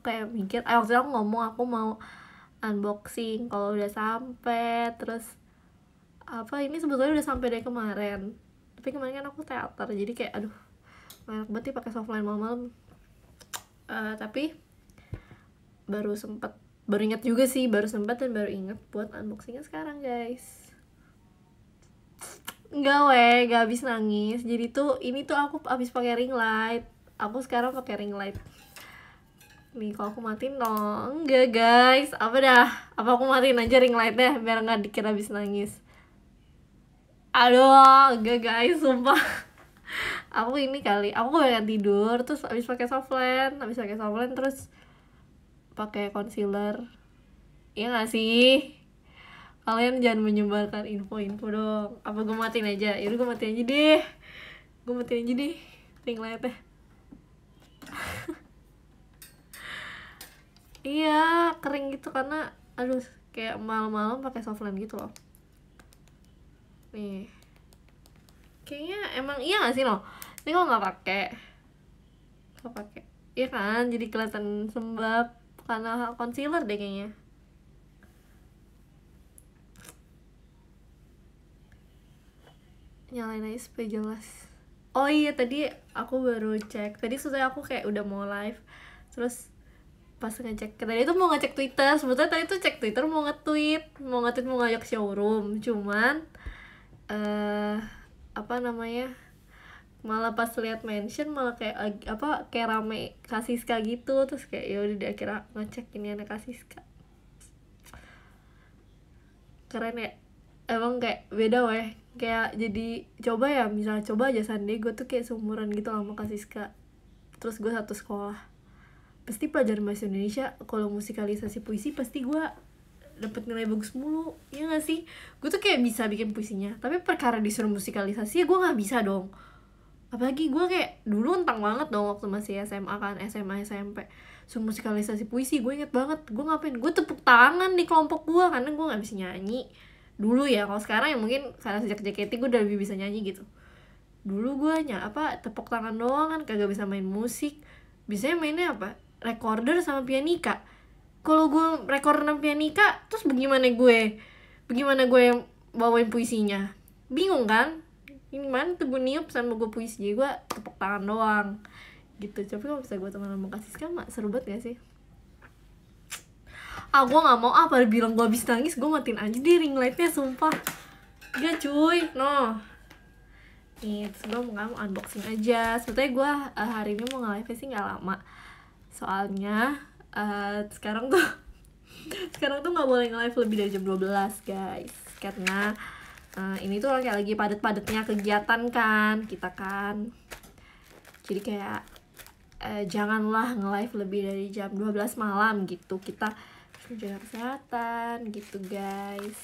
kayak mikir eh, waktu itu aku ngomong aku mau unboxing kalau udah sampai terus apa ini sebetulnya udah sampai dari kemarin tapi kemarin kan aku teater jadi kayak aduh enak banget sih pakai softline malam-malam uh, tapi baru sempet baru inget juga sih baru sempet dan baru inget buat unboxingnya sekarang guys nggak weh gak habis nangis jadi tuh ini tuh aku habis pakai ring light aku sekarang pakai ring light nih kalau aku matiin no enggak guys apa dah apa aku matiin aja ring light deh biar nggak dikira habis nangis aduh enggak guys sumpah aku ini kali aku pengen tidur terus habis pakai softland habis pakai softland terus pakai concealer iya nggak sih kalian jangan menyebarkan info-info dong apa gue matiin aja yaudah gue matiin aja deh gue matiin aja deh ring light deh iya kering gitu karena aduh kayak malam-malam pakai softline gitu loh nih kayaknya emang iya gak sih loh ini kok nggak pakai nggak pakai iya kan jadi kelihatan sembab karena concealer deh kayaknya nyalain aja supaya jelas oh iya tadi aku baru cek tadi sudah aku kayak udah mau live terus pas ngecek tadi itu mau ngecek Twitter sebetulnya tadi tuh cek Twitter mau nge-tweet mau nge-tweet mau ngajak showroom cuman eh uh, apa namanya malah pas lihat mention malah kayak apa kayak rame kasiska gitu terus kayak ya udah akhirnya ngecek ini anak kasiska keren ya emang kayak beda weh kayak jadi coba ya misalnya coba aja sandi gue tuh kayak seumuran gitu sama kasiska terus gue satu sekolah pasti pelajaran bahasa Indonesia kalau musikalisasi puisi pasti gue dapat nilai bagus mulu ya gak sih gue tuh kayak bisa bikin puisinya tapi perkara disuruh musikalisasi ya gue nggak bisa dong apalagi gue kayak dulu entang banget dong waktu masih SMA kan SMA SMP suruh musikalisasi puisi gue inget banget gue ngapain gue tepuk tangan di kelompok gue karena gue nggak bisa nyanyi dulu ya kalau sekarang ya mungkin karena sejak JKT gue udah lebih bisa nyanyi gitu dulu gue nyapa apa tepuk tangan doang kan kagak bisa main musik biasanya mainnya apa recorder sama pianika kalau gue recorder sama pianika terus bagaimana gue bagaimana gue bawain puisinya bingung kan ini mana tuh gue niup sama gue puisi jadi gue tepuk tangan doang gitu tapi kalau bisa gue teman mau kasih mak seru banget gak sih ah gue nggak mau apa ah, bilang gue habis nangis gue matiin aja di ring lightnya sumpah gak cuy no nih terus gue mau unboxing aja sebetulnya gue uh, hari ini mau nge-live sih nggak lama soalnya uh, sekarang tuh sekarang tuh nggak boleh nge-live lebih dari jam 12 guys karena uh, ini tuh kayak lagi padat-padatnya kegiatan kan kita kan jadi kayak uh, janganlah nge-live lebih dari jam 12 malam gitu kita jaga kesehatan gitu guys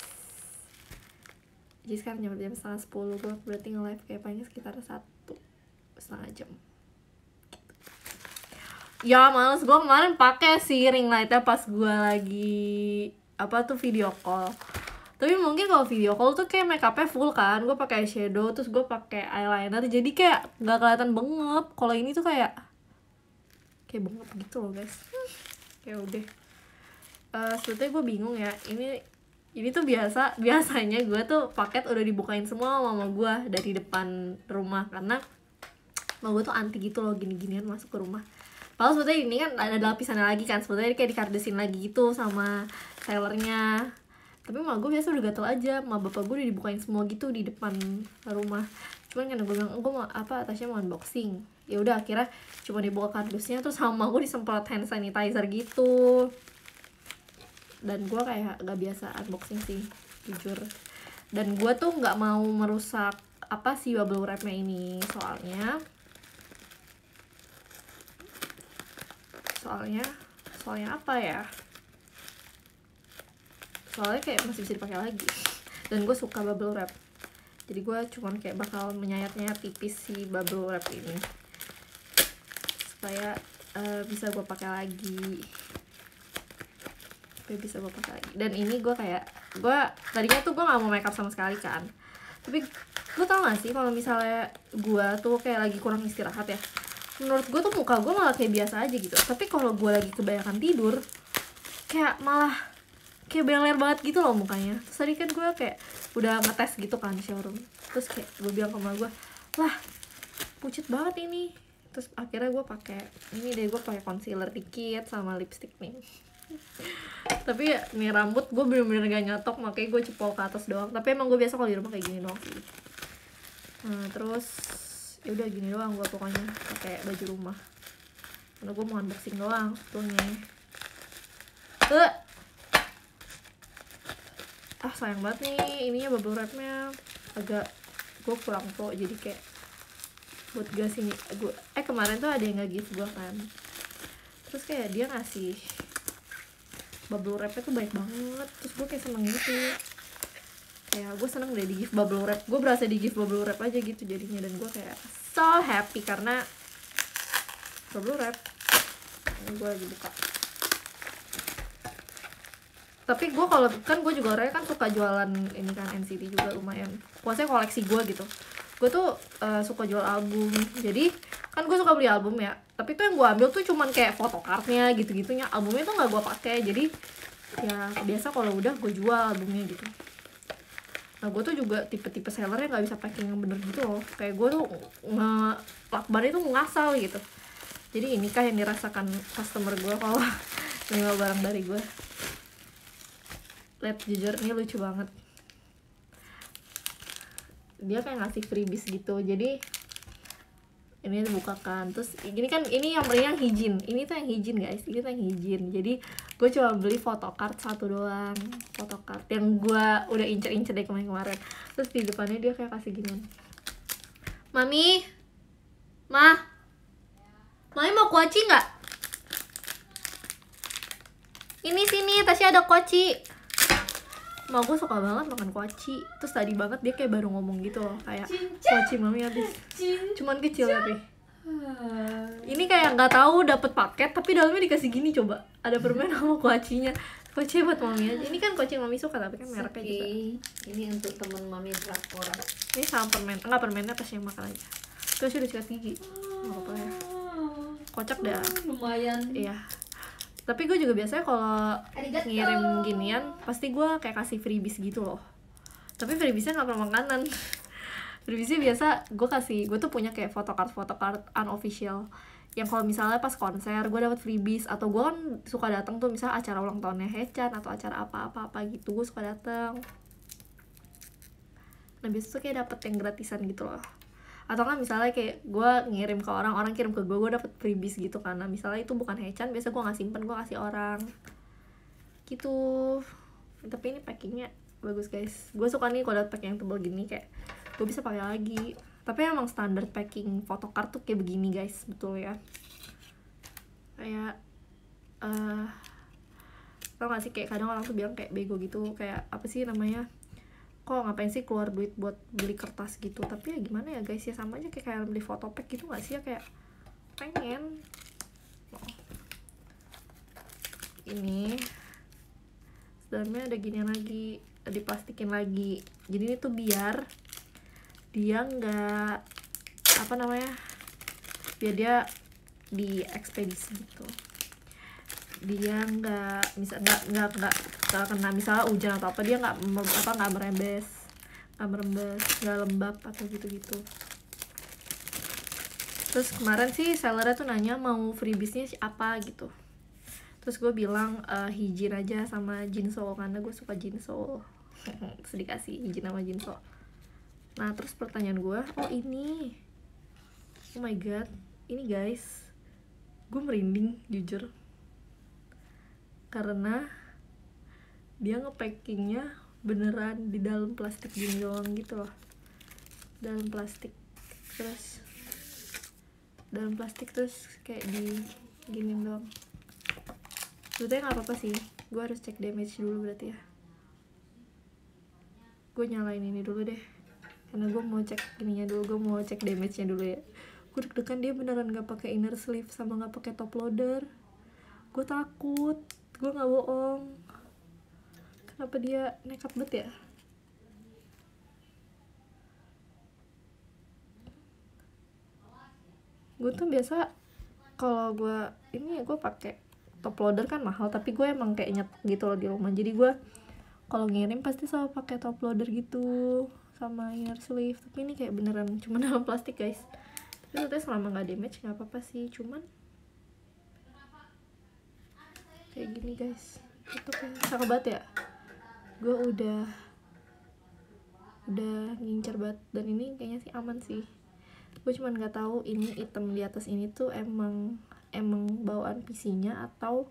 jadi sekarang jam, jam setengah sepuluh gue berarti nge-live kayak paling sekitar satu setengah jam ya males gue kemarin pakai si ring lightnya pas gue lagi apa tuh video call tapi mungkin kalau video call tuh kayak makeupnya full kan gue pakai shadow terus gue pakai eyeliner jadi kayak nggak kelihatan bengep kalau ini tuh kayak kayak bengep gitu loh guys kayak udah uh, sebetulnya gue bingung ya ini ini tuh biasa biasanya gue tuh paket udah dibukain semua sama mama gue dari depan rumah karena mama gue tuh anti gitu loh gini-ginian masuk ke rumah Padahal sebetulnya ini kan ada lapisannya lagi kan sebetulnya kayak dikardusin lagi gitu sama sellernya tapi mah gue biasa udah gatel aja mah bapak gue udah dibukain semua gitu di depan rumah cuman kan gue bilang gue mau apa atasnya mau unboxing ya udah akhirnya cuma dibuka kardusnya terus sama gue disemprot hand sanitizer gitu dan gue kayak gak biasa unboxing sih jujur dan gue tuh nggak mau merusak apa sih bubble wrapnya ini soalnya soalnya soalnya apa ya soalnya kayak masih bisa dipakai lagi dan gue suka bubble wrap jadi gue cuma kayak bakal menyayatnya tipis si bubble wrap ini supaya uh, bisa gue pakai lagi supaya bisa gue pakai lagi dan ini gue kayak gue tadinya tuh gue nggak mau makeup sama sekali kan tapi gue tau gak sih kalau misalnya gue tuh kayak lagi kurang istirahat ya menurut gue tuh muka gue malah kayak biasa aja gitu tapi kalau gue lagi kebanyakan tidur kayak malah kayak beler banget gitu loh mukanya terus tadi kan gue kayak udah ngetes gitu kan showroom terus kayak gue bilang ke mama gue lah pucet banget ini terus akhirnya gue pakai ini deh gue pakai concealer dikit sama lipstick nih tapi ya, nih rambut gue bener-bener gak nyatok makanya gue cepol ke atas doang tapi emang gue biasa kalau di rumah kayak gini doang nah, terus ya udah gini doang gue pokoknya pakai baju rumah karena gue mau unboxing doang sebetulnya eh ah sayang banget nih ininya bubble wrapnya agak gue kurang pro jadi kayak buat gas ini gue eh kemarin tuh ada yang nggak gift gue kan terus kayak dia ngasih bubble wrapnya tuh baik banget terus gue kayak seneng gitu kayak gue seneng deh di gift bubble wrap gue berasa di gift bubble wrap aja gitu jadinya dan gue kayak so happy karena bubble wrap ini gue lagi buka tapi gue kalau kan gue juga orangnya kan suka jualan ini kan NCT juga lumayan maksudnya koleksi gue gitu gue tuh uh, suka jual album jadi kan gue suka beli album ya tapi tuh yang gue ambil tuh cuman kayak fotokartnya gitu gitunya albumnya tuh nggak gue pakai jadi ya biasa kalau udah gue jual albumnya gitu nah gue tuh juga tipe-tipe sellernya gak bisa packing yang bener gitu loh kayak gue tuh nge itu ngasal gitu jadi ini inikah yang dirasakan customer gue kalau terima barang dari gue lihat jujur ini lucu banget dia kayak ngasih freebies gitu jadi ini dibukakan terus ini kan ini yang yang hijin ini tuh yang hijin guys ini tuh yang hijin jadi gue cuma beli photocard satu doang photocard yang gue udah incer-incer dari kemarin-kemarin terus di depannya dia kayak kasih gini mami ma mami mau kuaci nggak ini sini Tasya ada kuaci mau gue suka banget makan kuaci terus tadi banget dia kayak baru ngomong gitu loh kayak kuaci mami habis cuman kecil tapi ini kayak nggak tahu dapat paket tapi dalamnya dikasih gini coba ada permen sama kuacinya kuaci buat mami aja. Ini kan kuaci mami suka tapi kan mereknya okay. juga. Ini untuk temen mami drakor. Ini sama permen. Enggak permennya pasti yang makan aja. Terus udah sikat gigi. nggak apa-apa ya. Kocak dah. Hmm, lumayan. Iya. Tapi gue juga biasanya kalau ngirim ginian pasti gue kayak kasih freebies gitu loh. Tapi freebiesnya nggak pernah makanan berbisnis biasa gue kasih gue tuh punya kayak photocard photocard unofficial yang kalau misalnya pas konser gue dapat freebies atau gue kan suka datang tuh misalnya acara ulang tahunnya Hechan atau acara apa-apa apa gitu gue suka datang nah biasanya tuh kayak dapet yang gratisan gitu loh atau kan misalnya kayak gue ngirim ke orang orang kirim ke gue gue dapet freebies gitu karena misalnya itu bukan Hechan biasa gue nggak simpen gue kasih orang gitu tapi ini packingnya bagus guys gue suka nih kalau dapet yang tebel gini kayak gue bisa pakai lagi tapi emang standar packing fotokart tuh kayak begini guys betul ya kayak uh, tau gak sih kayak kadang orang tuh bilang kayak bego gitu kayak apa sih namanya kok ngapain sih keluar duit buat beli kertas gitu tapi ya gimana ya guys ya sama aja kayak beli foto pack gitu gak sih ya kayak pengen oh. ini dalamnya ada gini lagi dipastikan lagi jadi ini tuh biar dia nggak apa namanya biar ya dia di ekspedisi gitu dia nggak misal nggak nggak nggak kena misalnya hujan atau apa dia nggak apa nggak merembes nggak merembes nggak lembab atau gitu gitu terus kemarin sih sellernya tuh nanya mau free business apa gitu terus gue bilang uh, hijin aja sama jinso karena gue suka jinso sedikit sih hijin sama jinso Nah, terus pertanyaan gue, oh ini. Oh my god, ini guys. Gue merinding jujur. Karena dia ngepackingnya beneran di dalam plastik ginjong gitu loh. Dalam plastik. Terus dalam plastik terus kayak di gini doang. Sebetulnya nggak apa-apa sih. Gue harus cek damage dulu berarti ya. Gue nyalain ini dulu deh karena gue mau cek ininya dulu gue mau cek damage nya dulu ya gue deg-degan dia beneran gak pakai inner sleeve sama gak pakai top loader gue takut gue nggak bohong kenapa dia nekat banget ya gue tuh biasa kalau gue ini ya, gue pakai top loader kan mahal tapi gue emang kayak nyet gitu loh di rumah jadi gue kalau ngirim pasti selalu pakai top loader gitu sama inner sleeve tapi ini kayak beneran cuman dalam plastik guys tapi sebetulnya selama nggak damage nggak apa-apa sih cuman kayak gini guys itu kayak cakep banget ya gue udah udah ngincer banget dan ini kayaknya sih aman sih gue cuman nggak tahu ini item di atas ini tuh emang emang bawaan PC-nya atau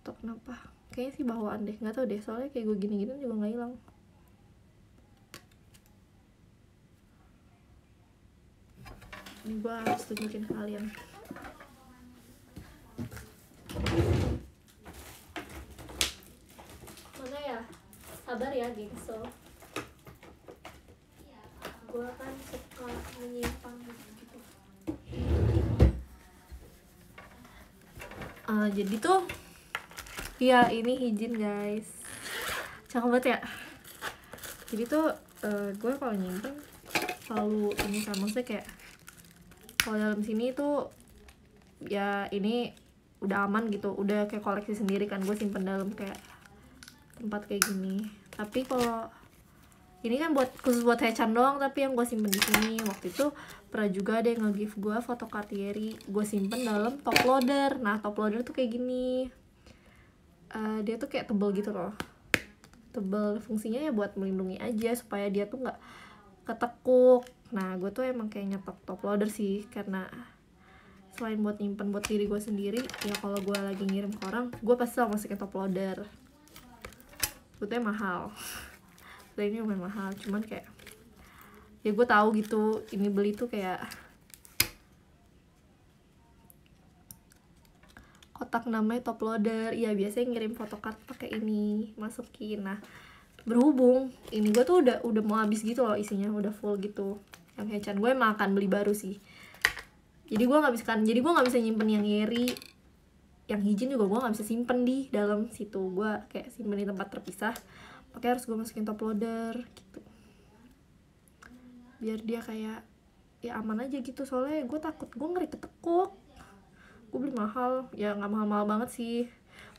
atau kenapa kayaknya sih bawaan deh nggak tahu deh soalnya kayak gue gini-gini juga nggak hilang gue harus tunjukin kalian mana ya sabar ya gengso Gue kan suka menyimpan gitu uh, jadi tuh ya ini hijin guys cakep banget ya jadi tuh uh, eh, gue kalau nyimpen selalu ini sama kan, sih kayak kalau dalam sini tuh ya ini udah aman gitu udah kayak koleksi sendiri kan gue simpen dalam kayak tempat kayak gini tapi kalau ini kan buat khusus buat Hechan doang tapi yang gue simpen di sini waktu itu pernah juga ada yang nge-give gue foto Cartieri gue simpen dalam top loader nah top loader tuh kayak gini uh, dia tuh kayak tebel gitu loh tebel fungsinya ya buat melindungi aja supaya dia tuh nggak ketekuk nah gue tuh emang kayaknya nyetok top loader sih karena selain buat nyimpen buat diri gue sendiri ya kalau gue lagi ngirim ke orang gue pasti selalu masukin top loader Gue mahal dan ini lumayan mahal cuman kayak ya gue tahu gitu ini beli tuh kayak kotak namanya top loader ya biasanya ngirim fotokart pakai ini masukin nah berhubung ini gue tuh udah udah mau habis gitu loh isinya udah full gitu Kang Hechan gue emang akan beli baru sih jadi gue nggak bisa kan, jadi gue nggak bisa nyimpen yang Yeri yang hijin juga gue nggak bisa simpen di dalam situ gue kayak simpen di tempat terpisah pakai harus gue masukin top loader gitu biar dia kayak ya aman aja gitu soalnya gue takut gue ngeri ketekuk gue beli mahal ya nggak mahal-mahal banget sih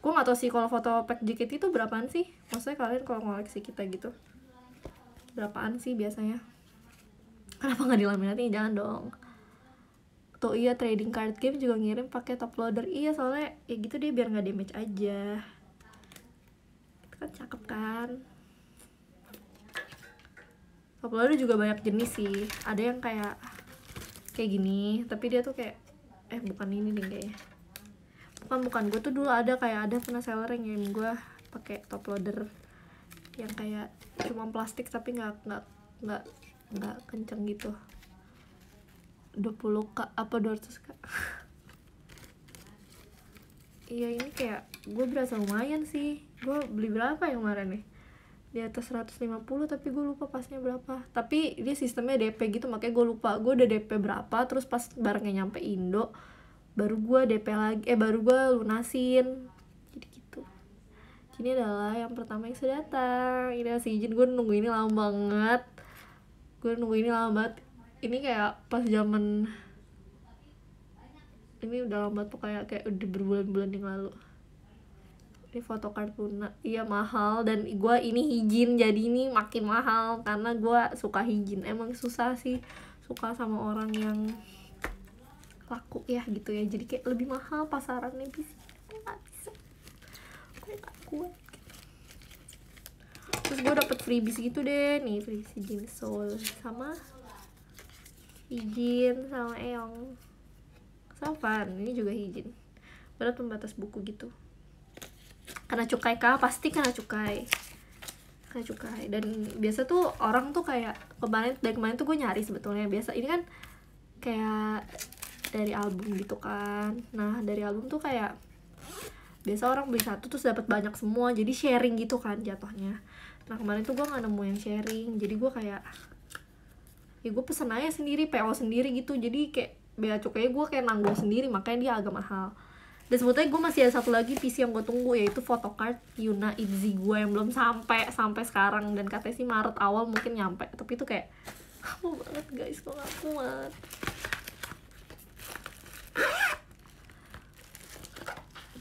gue nggak tau sih kalau foto pack jaket itu berapaan sih maksudnya kalian kalau ngoleksi kita gitu berapaan sih biasanya kenapa nggak dilaminatin jangan dong tuh iya trading card game juga ngirim pakai top loader iya soalnya ya gitu dia biar nggak damage aja itu kan cakep kan top loader juga banyak jenis sih ada yang kayak kayak gini tapi dia tuh kayak eh bukan ini nih kayaknya bukan bukan gue tuh dulu ada kayak ada pernah seller yang ngirim gue pakai top loader yang kayak cuma plastik tapi nggak nggak nggak nggak kenceng gitu 20 k apa 200 k iya ini kayak gue berasa lumayan sih gue beli berapa yang kemarin nih di atas 150 tapi gue lupa pasnya berapa tapi dia sistemnya DP gitu makanya gue lupa gue udah DP berapa terus pas barangnya nyampe Indo baru gue DP lagi eh baru gue lunasin jadi gitu ini adalah yang pertama yang sudah datang ini si izin gue nunggu ini lama banget gue nunggu ini lama banget ini kayak pas zaman ini udah lama banget pokoknya kayak udah berbulan-bulan yang lalu ini foto kartuna iya mahal dan gue ini hijin jadi ini makin mahal karena gue suka hijin emang susah sih suka sama orang yang laku ya gitu ya jadi kayak lebih mahal pasarannya bisa gue gak bisa gue gak kuat terus gue dapet freebies gitu deh nih freebies Jin Soul sama Hijin sama Eong fun. ini juga Hijin berat pembatas buku gitu karena cukai kah pasti karena cukai karena cukai dan biasa tuh orang tuh kayak kemarin dari kemarin tuh gue nyari sebetulnya biasa ini kan kayak dari album gitu kan nah dari album tuh kayak biasa orang beli satu terus dapat banyak semua jadi sharing gitu kan jatuhnya nah kemarin tuh gue gak nemu yang sharing jadi gue kayak ah, ya gue pesen aja sendiri PO sendiri gitu jadi kayak bea cukainya gue kayak nanggung sendiri makanya dia agak mahal dan sebetulnya gue masih ada satu lagi PC yang gue tunggu yaitu photocard Yuna Itzy gue yang belum sampai sampai sekarang dan katanya sih Maret awal mungkin nyampe tapi itu kayak ah, mau banget guys gue gak kuat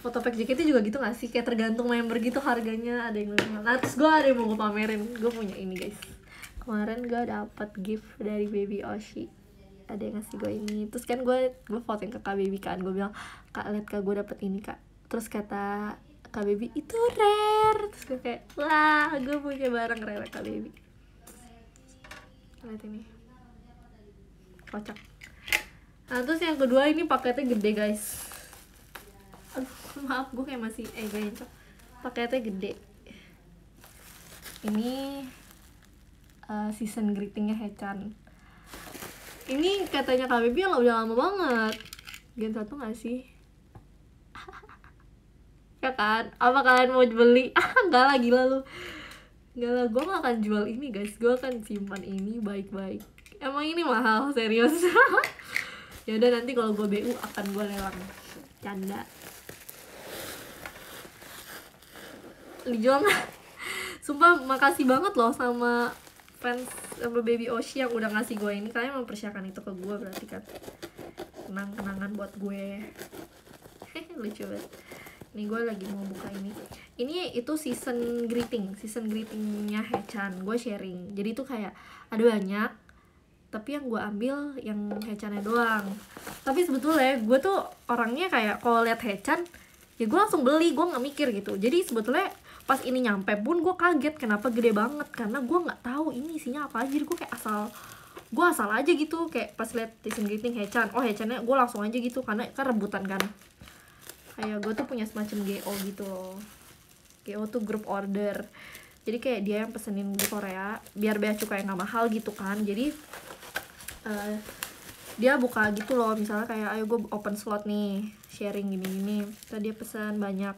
foto pack JKT juga gitu gak sih? Kayak tergantung member gitu harganya ada yang lebih Nah terus gue ada yang mau gue pamerin Gue punya ini guys Kemarin gue dapet gift dari Baby Oshi Ada yang ngasih gue ini Terus kan gue gue fotoin ke Kak Baby kan Gue bilang Kak liat kak gue dapet ini kak Terus kata Kak Baby itu rare Terus gue kayak Wah gue punya barang rare Kak Baby Lihat ini Kocak Nah terus yang kedua ini paketnya gede guys aduh maaf gue kayak masih eh gak paketnya gede ini uh, season greetingnya Hechan ini katanya KBB yang udah lama banget Gen satu gak sih? ya kan? Apa kalian mau beli? Ah, lagi lah, gila lu nggak lah, gue gak akan jual ini guys Gue akan simpan ini baik-baik Emang ini mahal, serius Ya udah nanti kalau gue BU akan gue lelang Canda dijual sumpah makasih banget loh sama fans sama baby Oshi yang udah ngasih gue ini kalian mempersiapkan itu ke gue berarti kan kenang kenangan buat gue lucu banget Ini gue lagi mau buka ini ini itu season greeting season greetingnya Hechan gue sharing jadi itu kayak ada banyak tapi yang gue ambil yang Hechannya doang tapi sebetulnya gue tuh orangnya kayak kalau lihat Hechan ya gue langsung beli gue nggak mikir gitu jadi sebetulnya pas ini nyampe pun gue kaget kenapa gede banget karena gue nggak tahu ini isinya apa aja gue kayak asal gue asal aja gitu kayak pas liat tisin greeting Hechan oh Hechannya gue langsung aja gitu karena kan rebutan kan kayak gue tuh punya semacam GO gitu loh GO tuh group order jadi kayak dia yang pesenin di Korea biar bea cukai gak mahal gitu kan jadi uh, dia buka gitu loh misalnya kayak ayo gue open slot nih sharing gini gini tadi dia pesan banyak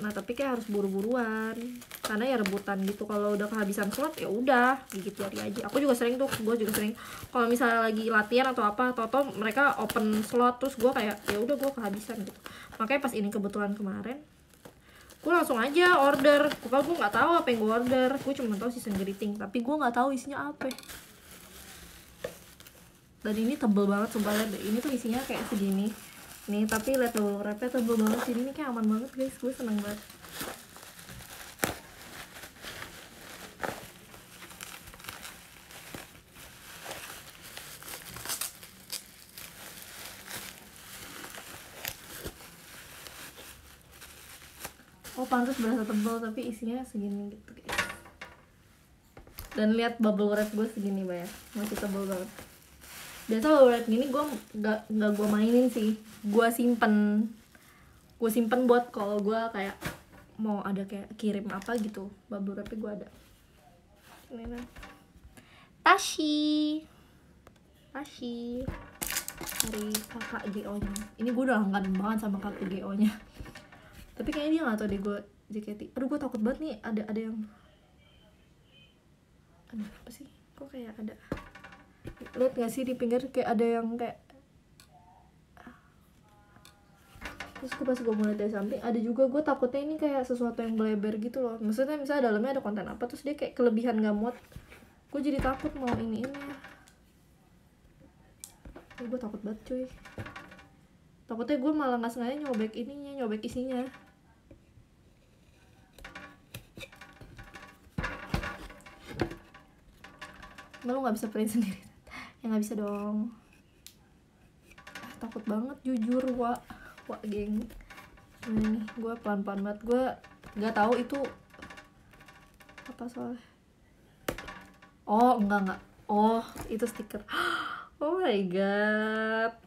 nah tapi kayak harus buru-buruan karena ya rebutan gitu kalau udah kehabisan slot ya udah gigit jari aja aku juga sering tuh gue juga sering kalau misalnya lagi latihan atau apa toto mereka open slot terus gue kayak ya udah gue kehabisan gitu makanya pas ini kebetulan kemarin gue langsung aja order gue gue nggak tahu apa yang gue order gue cuma tahu season greeting tapi gue nggak tahu isinya apa dan ini tebel banget sumpah ini tuh isinya kayak segini nih tapi lihat bubble wrapnya tebel banget jadi ini kayak aman banget guys gue seneng banget oh pantas berasa tebal tapi isinya segini gitu guys dan lihat bubble wrap gue segini banyak masih tebal banget biasa kalau lihat gini gue gak nggak gue mainin sih gue simpen gue simpen buat kalau gue kayak mau ada kayak kirim apa gitu bubble wrapnya gue ada ini nah. Tashi Tashi dari kakak GO nya ini gue udah langgan banget sama kakak GO nya tapi kayaknya dia gak tau deh gue JKT aduh gue takut banget nih ada ada yang aduh apa sih kok kayak ada lihat gak sih di pinggir kayak ada yang kayak terus gue pas gue mulai dari samping ada juga gue takutnya ini kayak sesuatu yang beleber gitu loh maksudnya misalnya dalamnya ada konten apa terus dia kayak kelebihan gak muat gue jadi takut mau ini ini ya, gue takut banget cuy takutnya gue malah nggak sengaja nyobek ininya nyobek isinya malu nggak bisa print sendiri ya nggak bisa dong ah, takut banget jujur wa wa geng ini nih gue pelan pelan banget gue nggak tahu itu apa soalnya oh enggak enggak oh itu stiker oh my god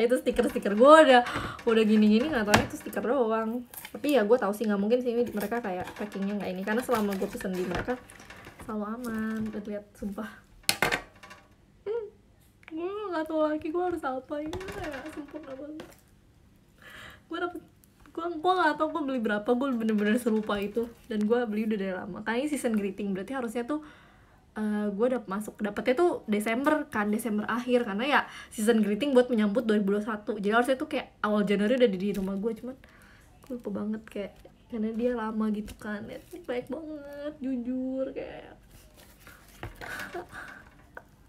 itu stiker stiker gue udah udah gini gini nggak tahu itu stiker doang tapi ya gue tahu sih nggak mungkin sih mereka kayak packingnya nggak ini karena selama gue pesen di mereka selalu aman lihat sumpah nggak tahu lagi gue harus apa ini ya sempurna banget gue dapet gue gue nggak tahu gue beli berapa gue bener-bener serupa itu dan gue beli udah dari lama karena ini season greeting berarti harusnya tuh Uh, eh, gue dapet masuk dapetnya tuh Desember kan Desember akhir karena ya season greeting buat menyambut 2021 jadi harusnya tuh kayak awal Januari udah di rumah gue cuman gue lupa banget kayak karena dia lama gitu kan ya, baik banget jujur kayak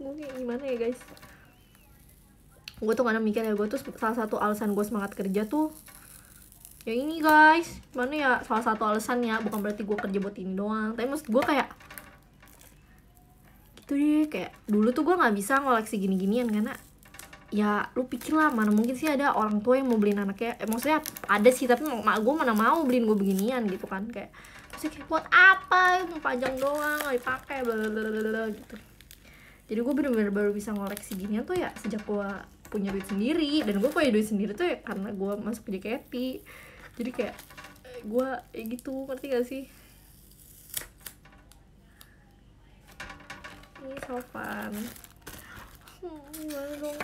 gue kayak gimana ya guys gue tuh kadang mikir ya gue tuh salah satu alasan gue semangat kerja tuh ya ini guys mana ya salah satu alasan ya bukan berarti gue kerja buat ini doang tapi maksud gue kayak gitu deh kayak dulu tuh gue nggak bisa ngoleksi gini-ginian karena ya lu pikir lah mana mungkin sih ada orang tua yang mau beliin anaknya eh, maksudnya ada sih tapi mak gue mana mau beliin gue beginian gitu kan kayak maksudnya kayak buat apa mau panjang doang nggak dipakai bla gitu jadi gue bener-bener baru bisa ngoleksi ginian tuh ya sejak gue punya duit sendiri dan gue punya duit sendiri tuh ya karena gue masuk JKT jadi kayak gue ya gitu ngerti gak sih ini sopan hmm,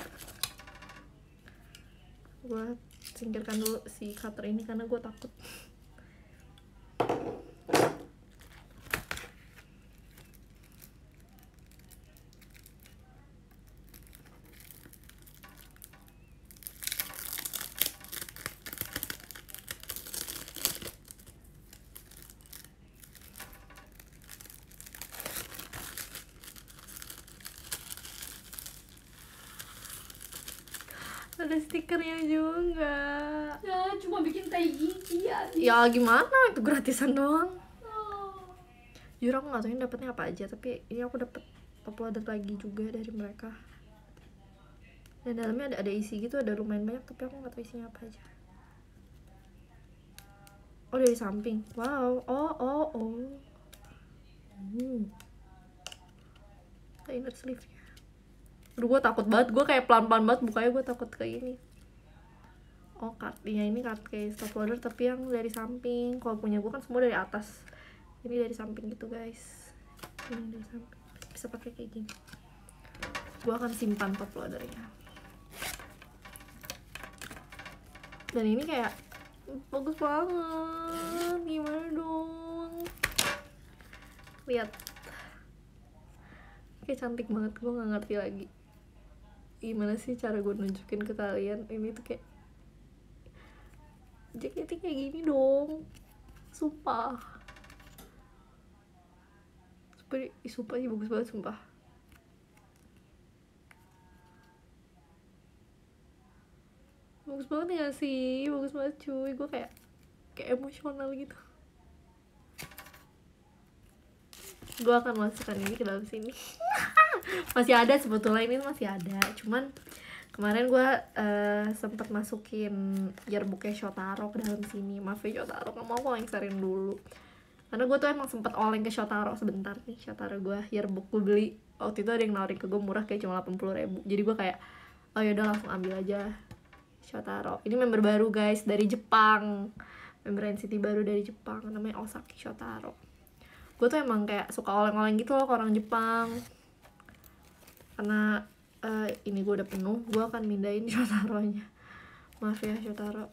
gue singkirkan dulu si cutter ini karena gue takut ya cuma bikin tai gigi ya, ya gimana itu gratisan doang oh. jujur aku nggak tahu ini dapetnya apa aja tapi ini aku dapet uploadan lagi juga dari mereka dan dalamnya ada ada isi gitu ada lumayan banyak tapi aku nggak tahu isinya apa aja oh dari samping wow oh oh oh hmm inner sleeve-nya gue takut banget, gue kayak pelan-pelan banget bukanya gue takut kayak ini oh kartunya ini card kayak stop order tapi yang dari samping kalau punya gue kan semua dari atas ini dari samping gitu guys ini dari samping bisa pakai kayak gini gue akan simpan top loadernya dan ini kayak bagus banget gimana dong lihat kayak cantik banget gue nggak ngerti lagi gimana sih cara gue nunjukin ke kalian ini tuh kayak jaketnya kayak gini dong sumpah sumpah, sumpah sih bagus banget sumpah bagus banget gak sih bagus banget cuy gue kayak kayak emosional gitu gue akan masukkan ini ke dalam sini masih ada sebetulnya ini masih ada cuman kemarin gue uh, sempet masukin yearbooknya Shotaro ke dalam sini maaf ya Shotaro nggak mau sering dulu karena gue tuh emang sempet oleng ke Shotaro sebentar nih Shotaro gue yearbook gue beli waktu itu ada yang nawarin ke gue murah kayak cuma 80 ribu jadi gue kayak oh yaudah langsung ambil aja Shotaro ini member baru guys dari Jepang member NCT baru dari Jepang namanya Osaki Shotaro gue tuh emang kayak suka oleng-oleng gitu loh ke orang Jepang karena uh, ini gue udah penuh gue akan mindahin Shotaronya maaf ya Shotaro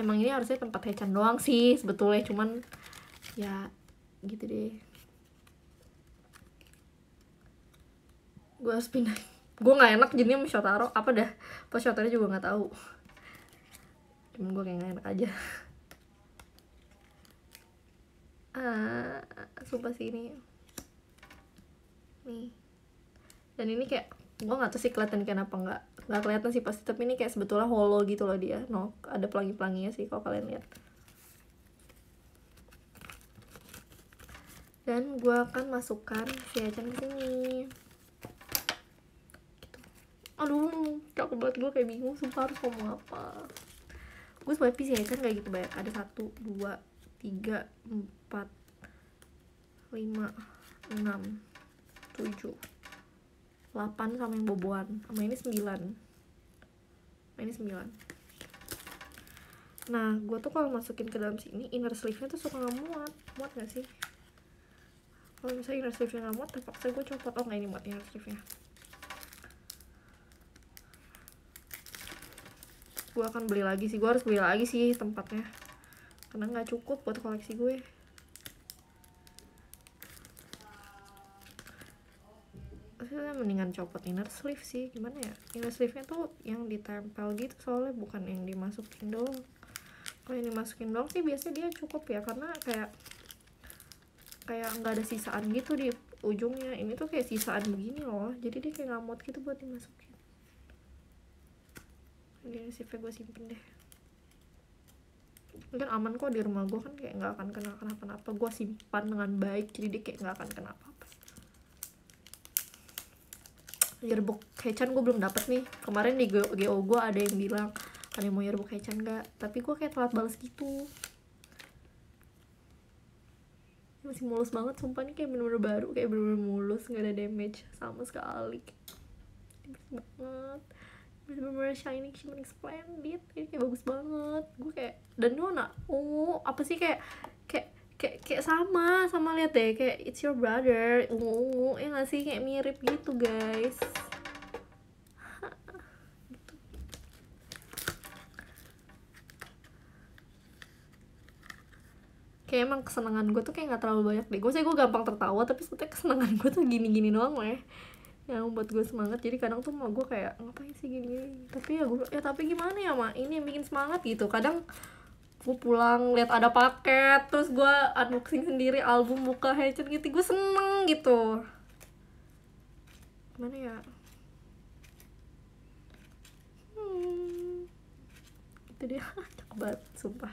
emang ini harusnya tempat Hechan doang sih sebetulnya cuman ya gitu deh gue harus pindah gue nggak enak jadinya sama Shotaro apa dah pas Shotaro juga nggak tahu cuman gue kayak gak enak aja ah sumpah sih ini nih dan ini kayak Oh, gue gak tau sih kelihatan apa nggak nggak kelihatan sih pasti tapi ini kayak sebetulnya hollow gitu loh dia no ada pelangi pelanginya sih kalau kalian lihat dan gue akan masukkan si Acan ke sini gitu. aduh cakep banget gue kayak bingung sumpah harus ngomong apa gue sebagai pisi Acan kayak gitu banyak ada satu dua tiga empat lima enam tujuh 8 sama yang boboan sama ini 9 sama ini 9 nah gue tuh kalau masukin ke dalam sini inner sleeve nya tuh suka nggak muat muat gak sih kalau misalnya inner sleeve nya nggak muat terpaksa gue copot oh gak ini muat inner sleeve nya gue akan beli lagi sih gue harus beli lagi sih tempatnya karena gak cukup buat koleksi gue sih saya mendingan copot inner sleeve sih gimana ya inner sleeve nya tuh yang ditempel gitu soalnya bukan yang dimasukin dong kalau yang dimasukin dong sih biasanya dia cukup ya karena kayak kayak nggak ada sisaan gitu di ujungnya ini tuh kayak sisaan begini loh jadi dia kayak ngamot gitu buat dimasukin ini sleeve gue simpen deh mungkin aman kok di rumah gue kan kayak nggak akan kena kenapa-napa gue simpan dengan baik jadi dia kayak nggak akan kenapa yearbook Hechan gue belum dapet nih kemarin di GO, gue ada yang bilang ada yang mau yearbook Hechan gak tapi gue kayak telat balas gitu masih mulus banget sumpah nih kayak bener-bener baru kayak bener-bener mulus gak ada damage sama sekali bersih banget bener-bener shining shimmering splendid ini kayak bagus banget gue kayak dan gue nak oh apa sih kayak kayak kayak kayak sama sama lihat deh kayak it's your brother ungu ya nggak sih kayak mirip gitu guys kayak emang kesenangan gue tuh kayak nggak terlalu banyak deh gue sih gue gampang tertawa tapi sebetulnya kesenangan gue tuh gini-gini doang ya yang buat gue semangat jadi kadang tuh mau gue kayak ngapain sih gini, gini tapi ya gue ya tapi gimana ya mak ini yang bikin semangat gitu kadang gue pulang lihat ada paket terus gue unboxing sendiri album buka Hecen gitu gue seneng gitu mana ya hmm. itu dia cakep banget sumpah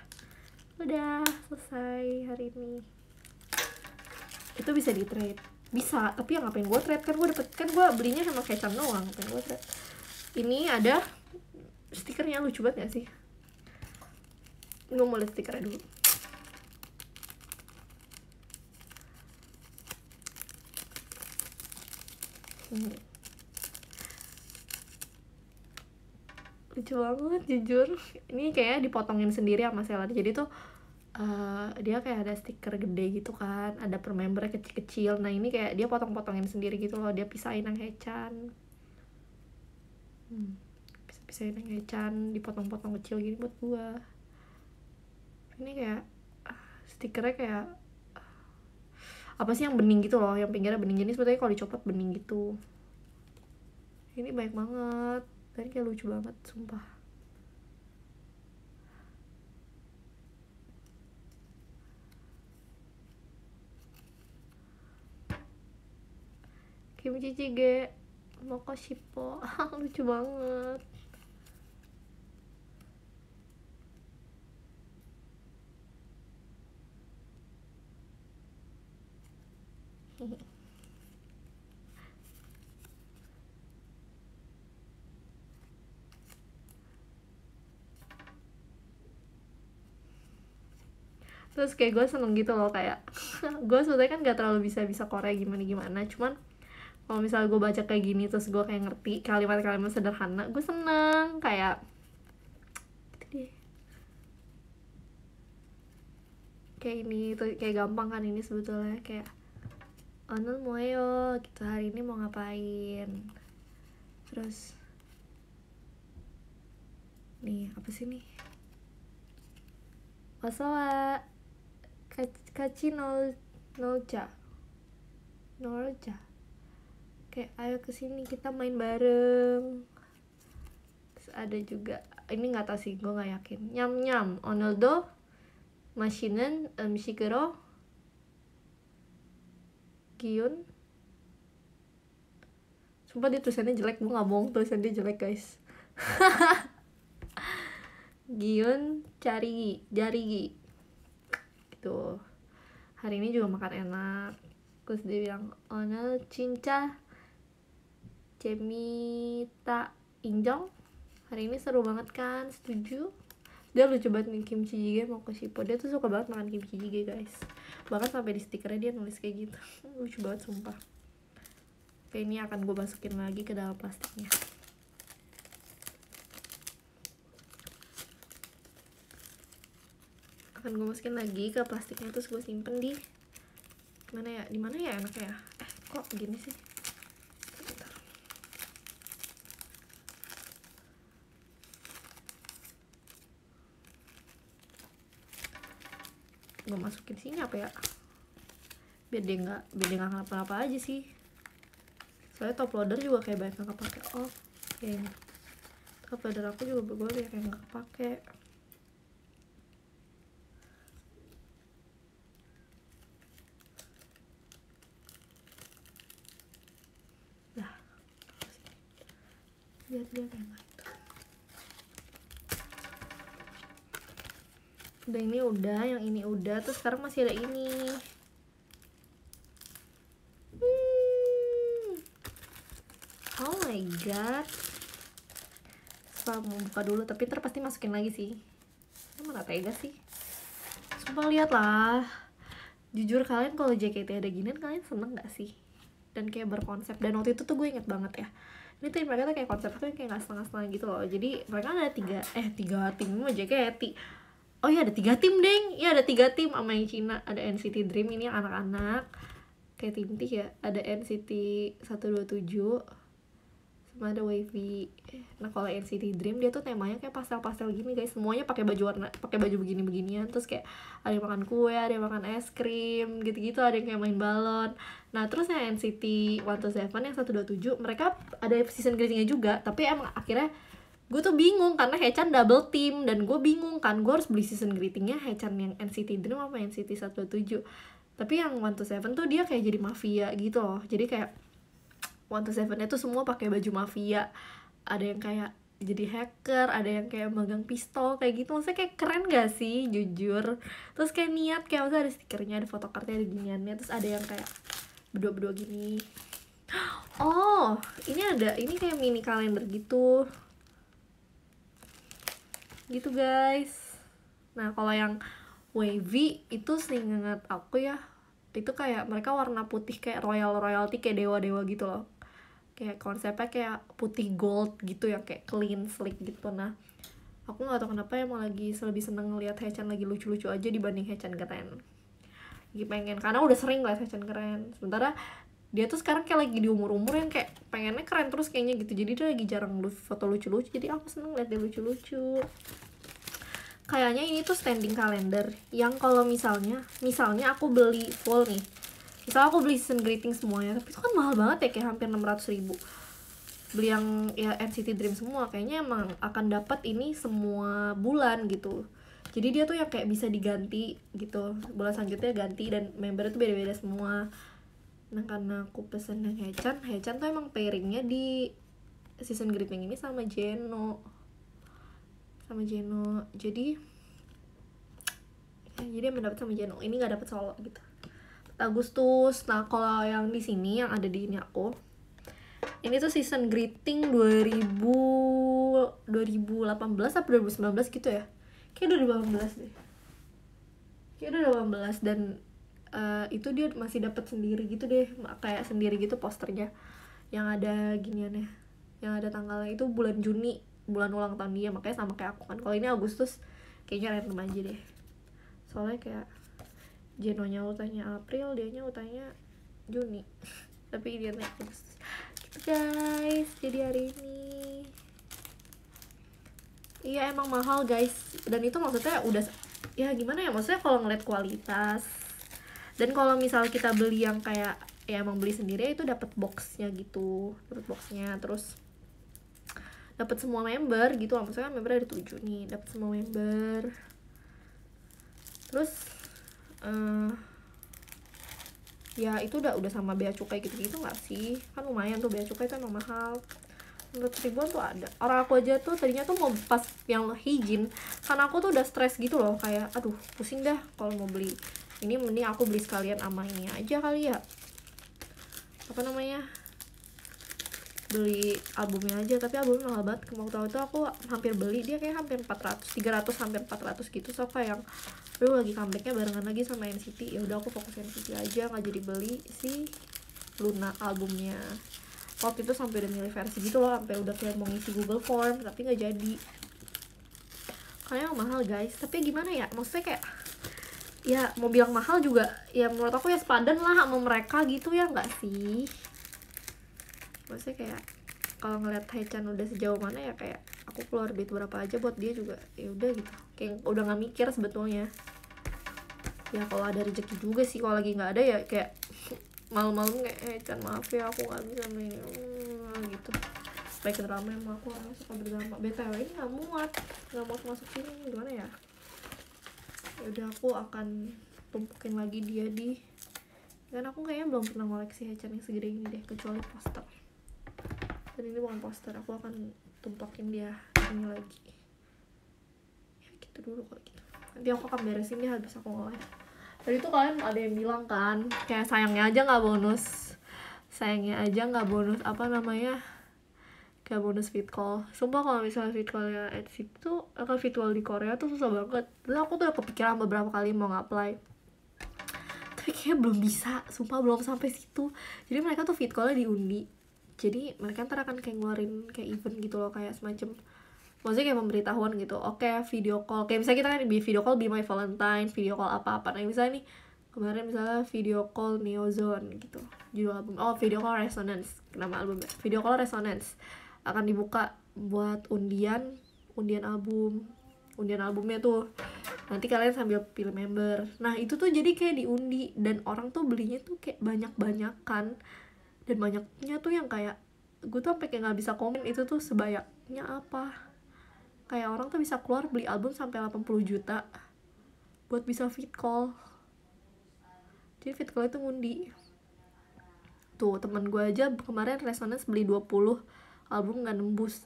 udah selesai hari ini itu bisa di trade bisa tapi yang ngapain gue trade kan gue dapet kan gue belinya sama kayak doang kan gue trade ini ada stikernya lucu banget gak sih gue mau lihat stikernya dulu hmm. lucu banget jujur ini kayak dipotongin sendiri sama seller jadi tuh Uh, dia kayak ada stiker gede gitu kan ada per member kecil-kecil nah ini kayak dia potong-potongin sendiri gitu loh dia pisahin yang hechan hmm, pisahin yang hechan dipotong-potong kecil gini buat gua ini kayak ah, stikernya kayak ah, apa sih yang bening gitu loh yang pinggirnya bening jadi sebetulnya kalau dicopot bening gitu ini baik banget dan kayak lucu banget sumpah kimchi jjigae moko po lucu banget terus kayak gue seneng gitu loh kayak gue sebetulnya kan gak terlalu bisa bisa Korea gimana gimana cuman kalau misalnya gue baca kayak gini terus gue kayak ngerti kalimat-kalimat sederhana gue seneng kayak gitu kayak ini tuh kayak gampang kan ini sebetulnya kayak Anul oh, moyo kita gitu, hari ini mau ngapain terus nih apa sih nih masalah oh, kaci Nol Nolja Nolja kayak ayo kesini kita main bareng Terus ada juga ini nggak tahu sih gue nggak yakin nyam nyam Onoldo Mashinen um, Shigeru Gion Sumpah dia tulisannya jelek, gue gak bohong tulisan dia jelek guys Giyun Carigi Jarigi gitu hari ini juga makan enak terus dia bilang onel oh, cinca cemita injong hari ini seru banget kan setuju dia lucu banget nih kimchi jjigae mau ke Shippo dia tuh suka banget makan kimchi jjigae guys bahkan sampai di stikernya dia nulis kayak gitu lucu banget sumpah Oke, ini akan gue masukin lagi ke dalam plastiknya akan gue masukin lagi ke plastiknya terus gue simpen di mana ya di mana ya enaknya ya eh kok gini sih gue masukin sini apa ya biar dia nggak biar dia nggak apa napa aja sih soalnya top loader juga kayak banyak nggak kepake oh iya ini top loader aku juga gue kayak nggak kepake lihat dia kayak gitu. udah ini udah yang ini udah terus sekarang masih ada ini hmm. oh my god sumpah mau buka dulu tapi ntar pasti masukin lagi sih ini mana tega sih sumpah lihat lah jujur kalian kalau JKT ada gini kalian seneng gak sih dan kayak berkonsep dan waktu itu tuh gue inget banget ya ini tuh mereka tuh kayak konsepnya kayak nggak setengah-setengah gitu loh jadi mereka ada tiga eh tiga tim aja kayak ti oh ya ada tiga tim deng ya ada tiga tim sama yang Cina ada NCT Dream ini anak-anak kayak tim ya ada NCT 127 sama ada wavy nah kalau NCT Dream dia tuh temanya kayak pastel-pastel gini guys semuanya pakai baju warna pakai baju begini beginian terus kayak ada yang makan kue ada yang makan es krim gitu-gitu ada yang kayak main balon nah terus yang NCT 127 yang 127 mereka ada season greetingnya juga tapi emang akhirnya gue tuh bingung karena Hechan double team dan gue bingung kan gue harus beli season greetingnya Hechan yang NCT Dream apa NCT 127 tapi yang 127 tuh dia kayak jadi mafia gitu loh jadi kayak One to Seven itu semua pakai baju mafia ada yang kayak jadi hacker ada yang kayak megang pistol kayak gitu maksudnya kayak keren gak sih jujur terus kayak niat kayak maksudnya ada stikernya ada fotokartnya ada giniannya terus ada yang kayak berdua-berdua gini oh ini ada ini kayak mini kalender gitu gitu guys nah kalau yang wavy itu seingat aku ya itu kayak mereka warna putih kayak royal royalty kayak dewa dewa gitu loh kayak konsepnya kayak putih gold gitu ya kayak clean sleek gitu nah aku nggak tahu kenapa emang lagi lebih seneng ngeliat Hechan lagi lucu-lucu aja dibanding Hechan keren lagi pengen karena udah sering lah Hechan keren sementara dia tuh sekarang kayak lagi di umur-umur yang kayak pengennya keren terus kayaknya gitu jadi dia lagi jarang foto lucu-lucu jadi aku seneng liat dia lucu-lucu kayaknya ini tuh standing calendar yang kalau misalnya misalnya aku beli full nih misal aku beli season greeting semuanya tapi itu kan mahal banget ya kayak hampir enam ratus ribu beli yang ya NCT Dream semua kayaknya emang akan dapat ini semua bulan gitu jadi dia tuh yang kayak bisa diganti gitu bulan selanjutnya ganti dan member tuh beda-beda semua nah karena aku pesen yang Hechan Hechan tuh emang pairingnya di season greeting ini sama Jeno sama Jeno jadi ya, jadi yang mendapat sama Jeno ini nggak dapat solo gitu Agustus. Nah, kalau yang di sini yang ada di ini aku ini tuh season greeting 2000 2018 apa 2019 gitu ya. Kayak 2018 deh. Kayak 2018 dan uh, itu dia masih dapat sendiri gitu deh, kayak sendiri gitu posternya. Yang ada giniannya. Yang ada tanggalnya itu bulan Juni, bulan ulang tahun dia, makanya sama kayak aku kan. Kalau ini Agustus kayaknya random aja deh. Soalnya kayak Jenonya utahnya April dianya utahnya Juni tapi dia naik terus gitu guys jadi hari ini iya emang mahal guys dan itu maksudnya udah ya gimana ya maksudnya kalau ngeliat kualitas dan kalau misal kita beli yang kayak ya emang beli sendiri itu dapat boxnya gitu dapat boxnya terus dapat semua member gitu maksudnya member ada tujuh nih dapat semua member terus uh, ya itu udah udah sama bea cukai gitu-gitu nggak sih kan lumayan tuh bea cukai kan mahal menurut ribuan tuh ada orang aku aja tuh tadinya tuh mau pas yang hijin karena aku tuh udah stres gitu loh kayak aduh pusing dah kalau mau beli ini mending aku beli sekalian sama ini aja kali ya apa namanya beli albumnya aja tapi albumnya mahal banget waktu itu aku hampir beli dia kayak hampir 400 300 hampir 400 gitu siapa yang tapi lagi comebacknya barengan lagi sama NCT ya udah aku fokus NCT aja nggak jadi beli si Luna albumnya waktu itu sampai udah milih versi gitu loh sampai udah kayak mau ngisi Google Form tapi nggak jadi karena emang mahal guys tapi gimana ya maksudnya kayak ya mau bilang mahal juga ya menurut aku ya sepadan lah sama mereka gitu ya nggak sih maksudnya kayak kalau ngeliat Haechan udah sejauh mana ya kayak aku keluar duit berapa aja buat dia juga ya udah gitu kayak udah nggak mikir sebetulnya ya kalau ada rezeki juga sih kalau lagi nggak ada ya kayak malam-malam kayak eh Chan maaf ya aku nggak bisa main hmm, gitu baik drama emang aku orang suka berdrama btw ini nggak muat nggak mau masuk sini gimana ya ya udah aku akan tumpukin lagi dia di dan aku kayaknya belum pernah koleksi Hechan yang segede ini deh kecuali poster dan ini bukan poster aku akan tumpokin dia ini lagi ya gitu dulu kalau gitu nanti aku akan beresin dia ya habis aku ngelain tadi tuh kalian ada yang bilang kan kayak sayangnya aja nggak bonus sayangnya aja nggak bonus apa namanya kayak bonus fit call sumpah kalau misalnya fit call ya at tuh fit virtual di Korea tuh susah banget terus aku tuh udah kepikiran beberapa kali mau apply tapi kayaknya belum bisa sumpah belum sampai situ jadi mereka tuh fit callnya di undi jadi mereka ntar akan kayak ngeluarin kayak event gitu loh kayak semacam maksudnya kayak pemberitahuan gitu oke okay, video call kayak misalnya kita kan di video call be my valentine video call apa apa nah misalnya nih kemarin misalnya video call neozone gitu judul album oh video call resonance nama albumnya video call resonance akan dibuka buat undian undian album undian albumnya tuh nanti kalian sambil pilih member nah itu tuh jadi kayak diundi dan orang tuh belinya tuh kayak banyak banyakan dan banyaknya tuh yang kayak gue tuh sampai kayak nggak bisa komen itu tuh sebanyaknya apa kayak orang tuh bisa keluar beli album sampai 80 juta buat bisa fit call jadi fit call itu ngundi tuh teman gue aja kemarin resonance beli 20 album nggak nembus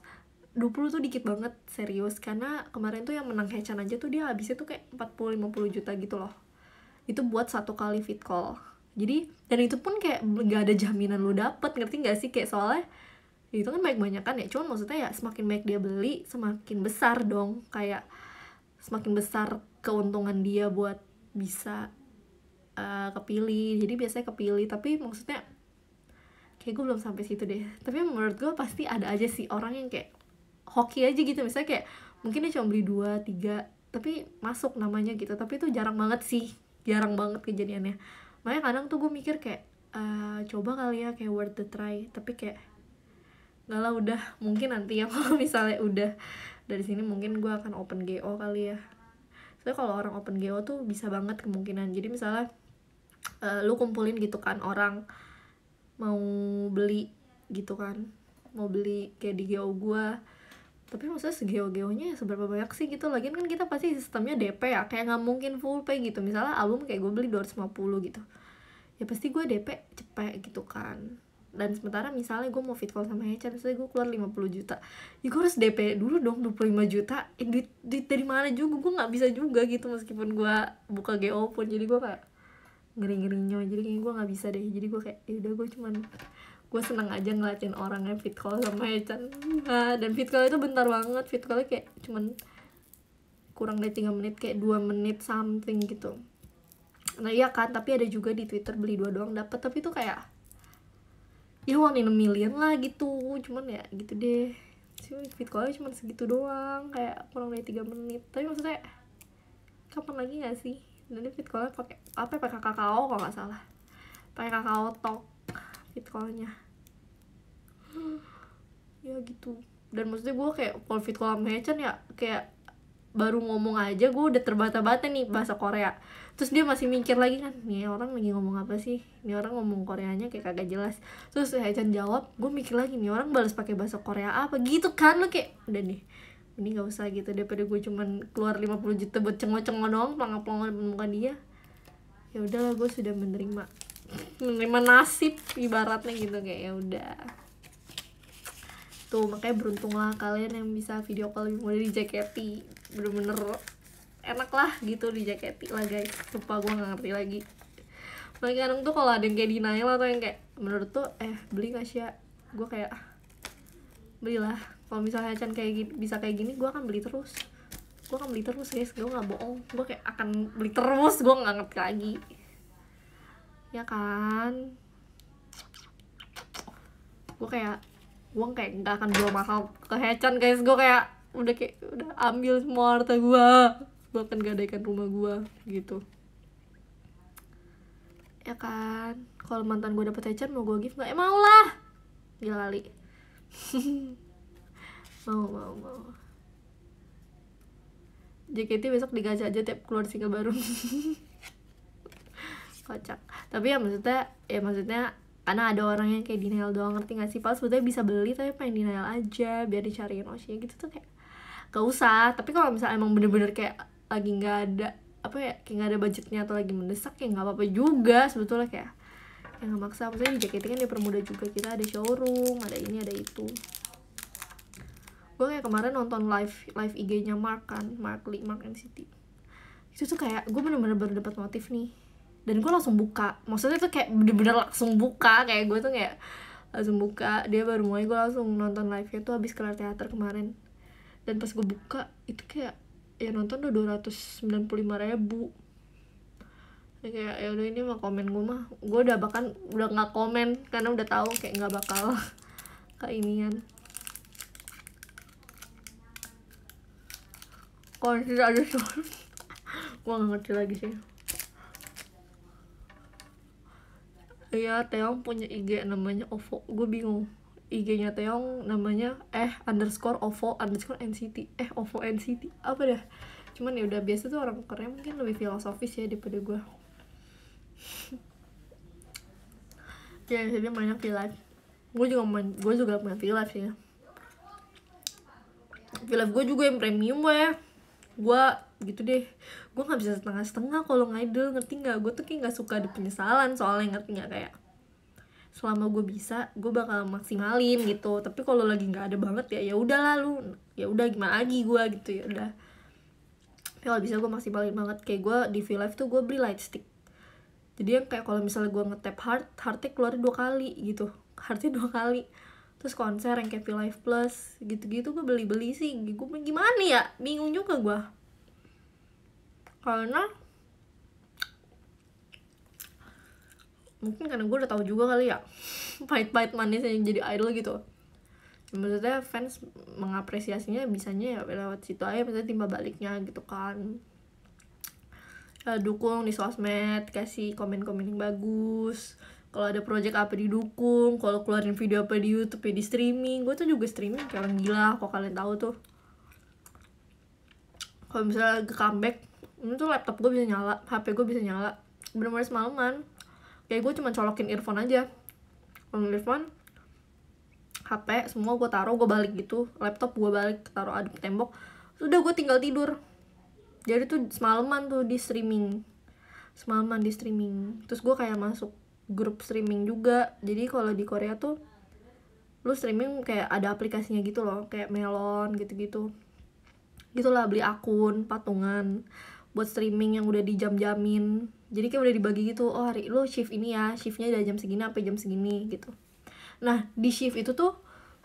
20 tuh dikit banget serius karena kemarin tuh yang menang Hechan aja tuh dia habisnya tuh kayak 40 50 juta gitu loh. Itu buat satu kali fit call jadi dan itu pun kayak gak ada jaminan lo dapet ngerti gak sih kayak soalnya ya itu kan banyak banyakan ya cuman maksudnya ya semakin banyak dia beli semakin besar dong kayak semakin besar keuntungan dia buat bisa uh, kepilih jadi biasanya kepilih tapi maksudnya kayak gue belum sampai situ deh tapi menurut gue pasti ada aja sih orang yang kayak hoki aja gitu misalnya kayak mungkin dia cuma beli dua tiga tapi masuk namanya gitu tapi itu jarang banget sih jarang banget kejadiannya makanya kadang tuh gue mikir kayak uh, coba kali ya kayak worth the try tapi kayak nggak lah udah mungkin nanti ya kalau misalnya udah dari sini mungkin gue akan open go kali ya soalnya kalau orang open go tuh bisa banget kemungkinan jadi misalnya uh, lu kumpulin gitu kan orang mau beli gitu kan mau beli kayak di go gue tapi maksudnya segeo-geonya ya seberapa banyak sih gitu lagi kan kita pasti sistemnya DP ya kayak nggak mungkin full pay gitu misalnya album kayak gue beli 250 gitu ya pasti gue DP cepet gitu kan dan sementara misalnya gue mau fitful sama sama Hechan misalnya gue keluar 50 juta ya gue harus DP dulu dong 25 juta eh, duit, duit dari mana juga gue nggak bisa juga gitu meskipun gue buka GO pun jadi gue kayak ngeri-ngerinya jadi kayak gue nggak bisa deh jadi gue kayak ya udah gue cuman gue seneng aja ngeliatin orangnya fit call sama Echan nah, dan fit call itu bentar banget fit callnya kayak cuman kurang dari tiga menit kayak dua menit something gitu nah iya kan tapi ada juga di Twitter beli dua doang dapat tapi itu kayak ya one in a million lah gitu cuman ya gitu deh sih fit callnya cuma segitu doang kayak kurang dari tiga menit tapi maksudnya kapan lagi gak sih nanti fit callnya pakai apa ya, pakai kakao kalau nggak salah pakai kakao talk fit callnya ya gitu dan maksudnya gue kayak kalau fit call sama ya kayak baru ngomong aja gue udah terbata-bata nih bahasa Korea terus dia masih mikir lagi kan nih orang lagi ngomong apa sih nih orang ngomong Koreanya kayak kagak jelas terus Hechan jawab gue mikir lagi nih orang balas pakai bahasa Korea apa gitu kan lo kayak udah nih ini nggak usah gitu daripada gue cuman keluar 50 juta buat cengo-cengo dong pelangga-pelangga muka dia ya udahlah gue sudah menerima menerima nasib ibaratnya gitu kayak ya udah tuh makanya beruntunglah kalian yang bisa video call lebih mudah di jaketi bener-bener enak lah gitu di jaketi lah guys lupa gue gak ngerti lagi Makanya kadang tuh kalau ada yang kayak denial atau yang kayak menurut tuh eh beli gak sih ya gue kayak ah, belilah kalau misalnya Chan kayak gini, bisa kayak gini gue akan beli terus gue akan beli terus guys gue gak bohong gue kayak akan beli terus gue gak ngerti lagi ya kan gue kayak gue kayak nggak akan bawa mahal ke Hechan guys gue kayak udah kayak udah ambil semua harta gue gue akan gadaikan rumah gue gitu ya kan kalau mantan gue dapet Hechan mau gue give nggak eh mau lah gila kali mau mau mau JKT besok digaji aja tiap keluar single baru kocak tapi ya maksudnya ya maksudnya karena ada orang yang kayak denial doang ngerti gak sih pas sebetulnya bisa beli tapi pengen denial aja biar dicariin osinya gitu tuh kayak gak usah tapi kalau misalnya emang bener-bener kayak lagi nggak ada apa ya kayak nggak ada budgetnya atau lagi mendesak ya nggak apa-apa juga sebetulnya kayak ya nggak maksa maksudnya di jaket kan dipermudah juga kita ada showroom ada ini ada itu gue kayak kemarin nonton live live IG-nya Mark kan Mark Lee Mark NCT itu tuh kayak gue bener-bener dapat motif nih dan gue langsung buka maksudnya tuh kayak bener-bener langsung buka kayak gue tuh kayak langsung buka dia baru mulai gue langsung nonton live nya tuh habis kelar teater kemarin dan pas gue buka itu kayak ya nonton udah dua ratus sembilan puluh lima ribu ya kayak ya udah ini mah komen gue mah gue udah bahkan udah nggak komen karena udah tahu kayak nggak bakal keinian kalau tidak ada suara gue nggak ngerti lagi sih Iya, Teong punya IG namanya OVO. Gue bingung. IG-nya Teong namanya eh underscore OVO underscore NCT. Eh, OVO NCT. Apa dah? Cuman ya udah biasa tuh orang keren mungkin lebih filosofis ya daripada gue. ya, jadi mainnya V-Live. Gue juga main, gue juga main v sih. Ya. V-Live gue juga yang premium gue ya. Gue gitu deh gue nggak bisa setengah-setengah kalau ngidol ngerti nggak gue tuh kayak nggak suka ada penyesalan soalnya ngerti nggak kayak selama gue bisa gue bakal maksimalin gitu tapi kalau lagi nggak ada banget ya ya udah lalu ya udah gimana lagi gue gitu ya udah kalau bisa gue maksimalin banget kayak gue di V Live tuh gue beli light stick jadi yang kayak kalau misalnya gue ngetap heart heartnya keluar dua kali gitu heartnya dua kali terus konser yang kayak V Live Plus gitu-gitu gue beli-beli sih gue gimana ya bingung juga gue karena mungkin karena gue udah tahu juga kali ya pahit-pahit manisnya jadi idol gitu maksudnya fans mengapresiasinya bisanya ya lewat situ aja maksudnya timbal baliknya gitu kan ya, dukung di sosmed kasih komen-komen yang bagus kalau ada project apa didukung kalau keluarin video apa di YouTube ya di streaming gue tuh juga streaming kayak orang gila kok kalian tahu tuh kalau misalnya ke comeback Hmm, tuh laptop gue bisa nyala hp gue bisa nyala bener-bener semalaman kayak gue cuma colokin earphone aja Colokin earphone HP semua gue taruh gue balik gitu laptop gue balik taruh aduk tembok sudah gue tinggal tidur jadi tuh semalaman tuh di streaming semalaman di streaming terus gue kayak masuk grup streaming juga jadi kalau di Korea tuh lu streaming kayak ada aplikasinya gitu loh kayak melon gitu-gitu gitulah beli akun patungan buat streaming yang udah dijam-jamin jadi kayak udah dibagi gitu oh hari lo shift ini ya shiftnya dari jam segini sampai jam segini gitu nah di shift itu tuh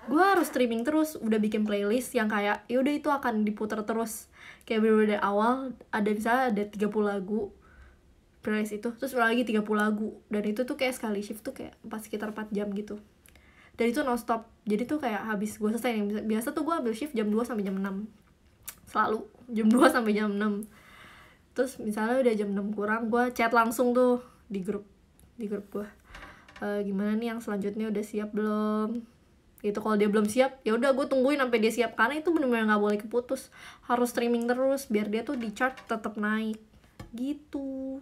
gue harus streaming terus udah bikin playlist yang kayak yaudah itu akan diputar terus kayak bener dari awal ada misalnya ada 30 lagu playlist itu terus ulang lagi 30 lagu dan itu tuh kayak sekali shift tuh kayak empat sekitar 4 jam gitu dan itu nonstop jadi tuh kayak habis gue selesai nih biasa tuh gue ambil shift jam 2 sampai jam 6 selalu jam 2 sampai jam 6 terus misalnya udah jam 6 kurang gue chat langsung tuh di grup di grup gue e, eh, gimana nih yang selanjutnya udah siap belum gitu kalau dia belum siap ya udah gue tungguin sampai dia siap karena itu benar-benar nggak boleh keputus harus streaming terus biar dia tuh di chart tetap naik gitu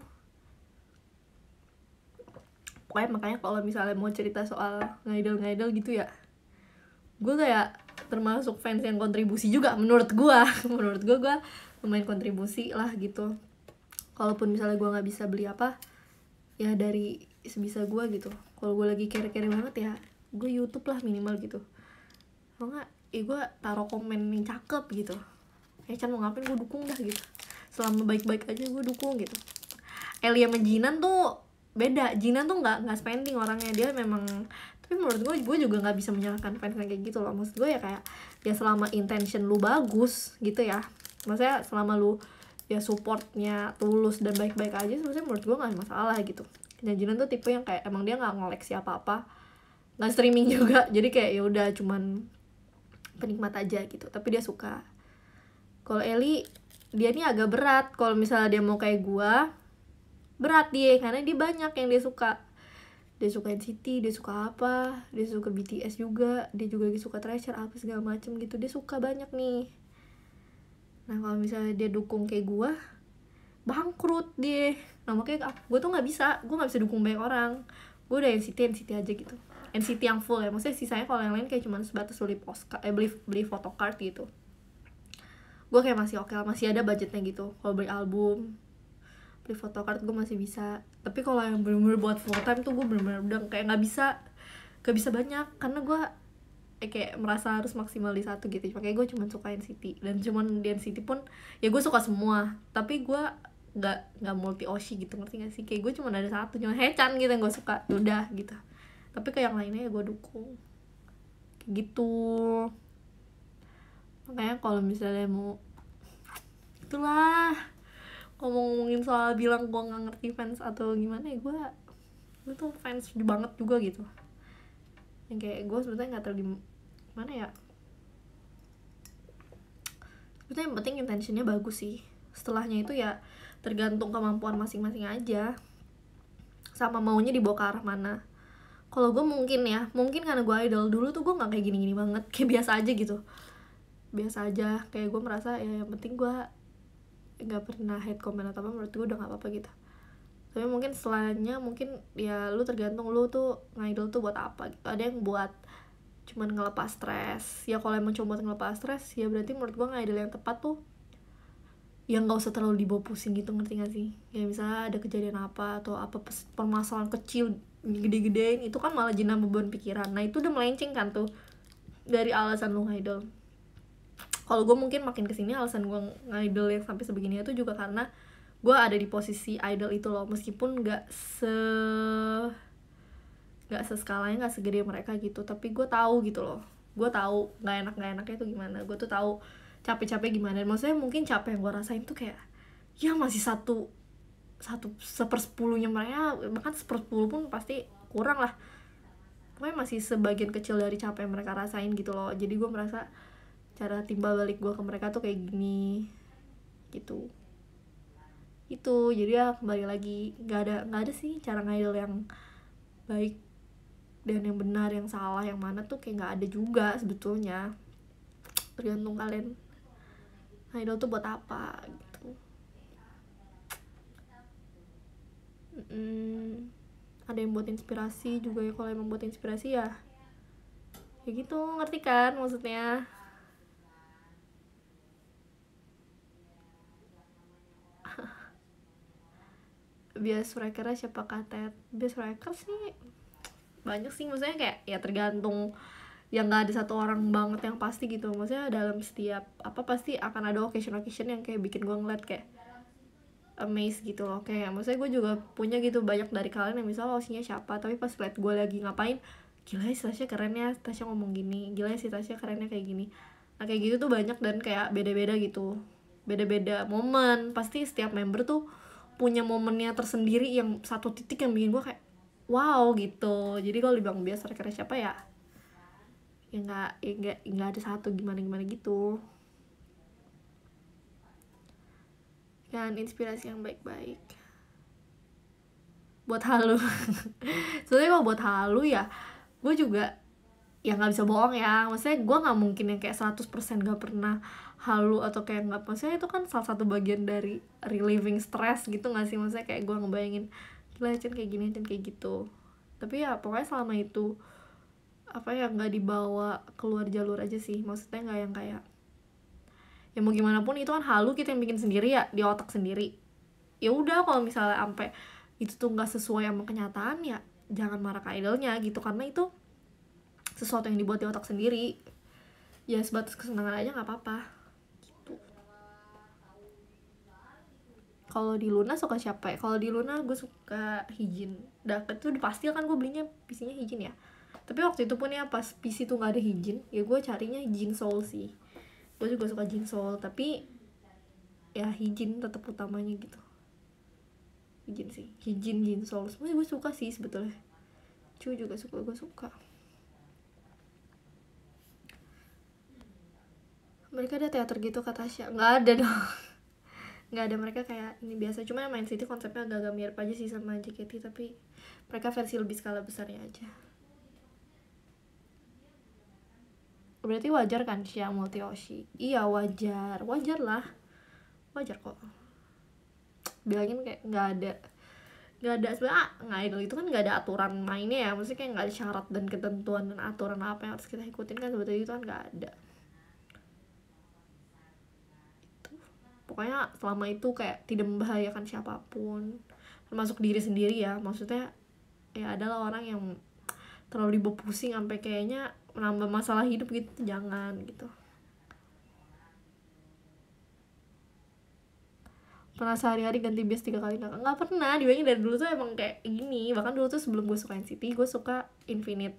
pokoknya makanya kalau misalnya mau cerita soal ngaidel ngaidel gitu ya gue kayak termasuk fans yang kontribusi juga menurut gue menurut gue gue lumayan kontribusi lah gitu kalaupun misalnya gue nggak bisa beli apa ya dari sebisa gue gitu kalau gue lagi kere-kere banget ya gue YouTube lah minimal gitu kalau nggak ya gue taruh komen yang cakep gitu ya cuman mau ngapain gue dukung dah gitu selama baik-baik aja gue dukung gitu Elia menjinan tuh beda Jinan tuh nggak nggak spending orangnya dia memang tapi menurut gue gue juga nggak bisa menyalahkan fans kayak gitu loh maksud gue ya kayak ya selama intention lu bagus gitu ya maksudnya selama lu ya supportnya tulus dan baik-baik aja sebenarnya menurut gue gak ada masalah gitu Janjinan tuh tipe yang kayak emang dia nggak ngoleksi apa-apa nggak streaming juga jadi kayak ya udah cuman penikmat aja gitu tapi dia suka kalau Eli dia ini agak berat kalau misalnya dia mau kayak gua berat dia karena dia banyak yang dia suka dia suka NCT dia suka apa dia suka BTS juga dia juga suka Treasure apa segala macem gitu dia suka banyak nih nah kalau misalnya dia dukung kayak gue bangkrut dia nah makanya gue tuh nggak bisa gue nggak bisa dukung banyak orang gue udah NCT NCT aja gitu NCT yang full ya maksudnya sisanya kalau yang lain kayak cuman sebatas beli postcard eh beli beli photocard gitu gue kayak masih oke okay, masih ada budgetnya gitu kalau beli album beli photocard gue masih bisa tapi kalau yang bener-bener buat full time tuh gue bener-bener udah kayak nggak bisa gak bisa banyak karena gue Eh, kayak merasa harus maksimal di satu gitu makanya gue cuma suka NCT dan cuman di NCT pun ya gue suka semua tapi gue nggak nggak multi oshi gitu ngerti gak sih kayak gue cuma ada satu cuma Hechan gitu yang gue suka ya udah gitu tapi kayak yang lainnya ya gue dukung kayak gitu makanya kalau misalnya mau itulah ngomong ngomongin soal bilang gue nggak ngerti fans atau gimana ya gue gue tuh fans banget juga gitu yang kayak gue sebetulnya nggak terlalu mana ya sebetulnya yang penting intentionnya bagus sih setelahnya itu ya tergantung kemampuan masing-masing aja sama maunya dibawa ke arah mana kalau gue mungkin ya mungkin karena gue idol dulu tuh gue nggak kayak gini-gini banget kayak biasa aja gitu biasa aja kayak gue merasa ya yang penting gue nggak pernah hate comment atau apa menurut gue udah nggak apa-apa gitu tapi mungkin setelahnya mungkin ya lu tergantung lu tuh ngidol nah tuh buat apa gitu ada yang buat cuman ngelepas stres ya kalau emang cuma buat ngelepas stres ya berarti menurut gue ada yang tepat tuh yang nggak usah terlalu dibawa pusing gitu ngerti gak sih ya misalnya ada kejadian apa atau apa permasalahan kecil gede-gedein itu kan malah jinak beban pikiran nah itu udah melenceng kan tuh dari alasan lu ngidol kalau gue mungkin makin kesini alasan gue ngidol yang sampai sebegini itu juga karena gue ada di posisi idol itu loh meskipun nggak se nggak seskalanya nggak segede mereka gitu tapi gue tahu gitu loh gue tahu nggak enak nggak enaknya itu gimana gue tuh tahu capek-capek gimana dan maksudnya mungkin capek yang gue rasain tuh kayak ya masih satu satu sepersepuluhnya mereka bahkan sepersepuluh pun pasti kurang lah pokoknya masih sebagian kecil dari capek yang mereka rasain gitu loh jadi gue merasa cara timbal balik gue ke mereka tuh kayak gini gitu itu jadi ya kembali lagi nggak ada nggak ada sih cara ngail yang baik dan yang benar yang salah yang mana tuh kayak nggak ada juga sebetulnya tergantung kalian idol tuh buat apa gitu hmm, ada yang buat inspirasi juga ya kalau emang buat inspirasi ya ya gitu ngerti kan maksudnya bias strikernya siapa katet bias striker sih banyak sih maksudnya kayak ya tergantung yang gak ada satu orang banget yang pasti gitu maksudnya dalam setiap apa pasti akan ada occasion occasion yang kayak bikin gue ngeliat kayak amazed gitu loh kayak maksudnya gue juga punya gitu banyak dari kalian yang misalnya osinya siapa tapi pas liat gue lagi ngapain gila sih Tasya keren ya Tasya ngomong gini gila sih Tasya kerennya kayak gini nah kayak gitu tuh banyak dan kayak beda-beda gitu beda-beda momen pasti setiap member tuh punya momennya tersendiri yang satu titik yang bikin gue kayak wow gitu jadi kalau dibilang biasa rekernya siapa ya ya nggak ya nggak nggak ada satu gimana gimana gitu dan inspirasi yang baik-baik buat halu soalnya kalau buat halu ya gue juga ya nggak bisa bohong ya maksudnya gue nggak mungkin yang kayak 100% nggak pernah halu atau kayak nggak maksudnya itu kan salah satu bagian dari relieving stress gitu nggak sih maksudnya kayak gue ngebayangin gila kayak gini dan kayak gitu tapi ya pokoknya selama itu apa ya nggak dibawa keluar jalur aja sih maksudnya nggak yang kayak ya mau gimana pun itu kan halu kita yang bikin sendiri ya di otak sendiri ya udah kalau misalnya sampai itu tuh nggak sesuai sama kenyataan ya jangan marah ke idolnya gitu karena itu sesuatu yang dibuat di otak sendiri ya sebatas kesenangan aja nggak apa-apa kalau di Luna suka siapa ya kalau di Luna gue suka hijin dah itu udah pasti kan gue belinya PC nya hijin ya tapi waktu itu pun ya pas PC tuh gak ada hijin ya gue carinya hijin soul sih gue juga suka hijin soul tapi ya hijin tetap utamanya gitu hijin sih hijin jin soul semuanya gue suka sih sebetulnya cu juga suka gue suka mereka ada teater gitu kata Asya. nggak ada dong nggak ada mereka kayak ini biasa cuma main City konsepnya agak-agak mirip aja sih sama JKT tapi mereka versi lebih skala besarnya aja berarti wajar kan Sia multi Oshi iya wajar wajar lah wajar kok bilangin kayak nggak ada nggak ada sebenarnya ah, nggak idol itu kan nggak ada aturan mainnya ya maksudnya kayak nggak ada syarat dan ketentuan dan aturan apa yang harus kita ikutin kan sebetulnya itu kan nggak ada pokoknya selama itu kayak tidak membahayakan siapapun termasuk diri sendiri ya maksudnya ya adalah orang yang terlalu dibawa pusing sampai kayaknya menambah masalah hidup gitu jangan gitu pernah sehari-hari ganti bias tiga kali nggak nggak pernah dibayangin dari dulu tuh emang kayak gini bahkan dulu tuh sebelum gue suka NCT gue suka Infinite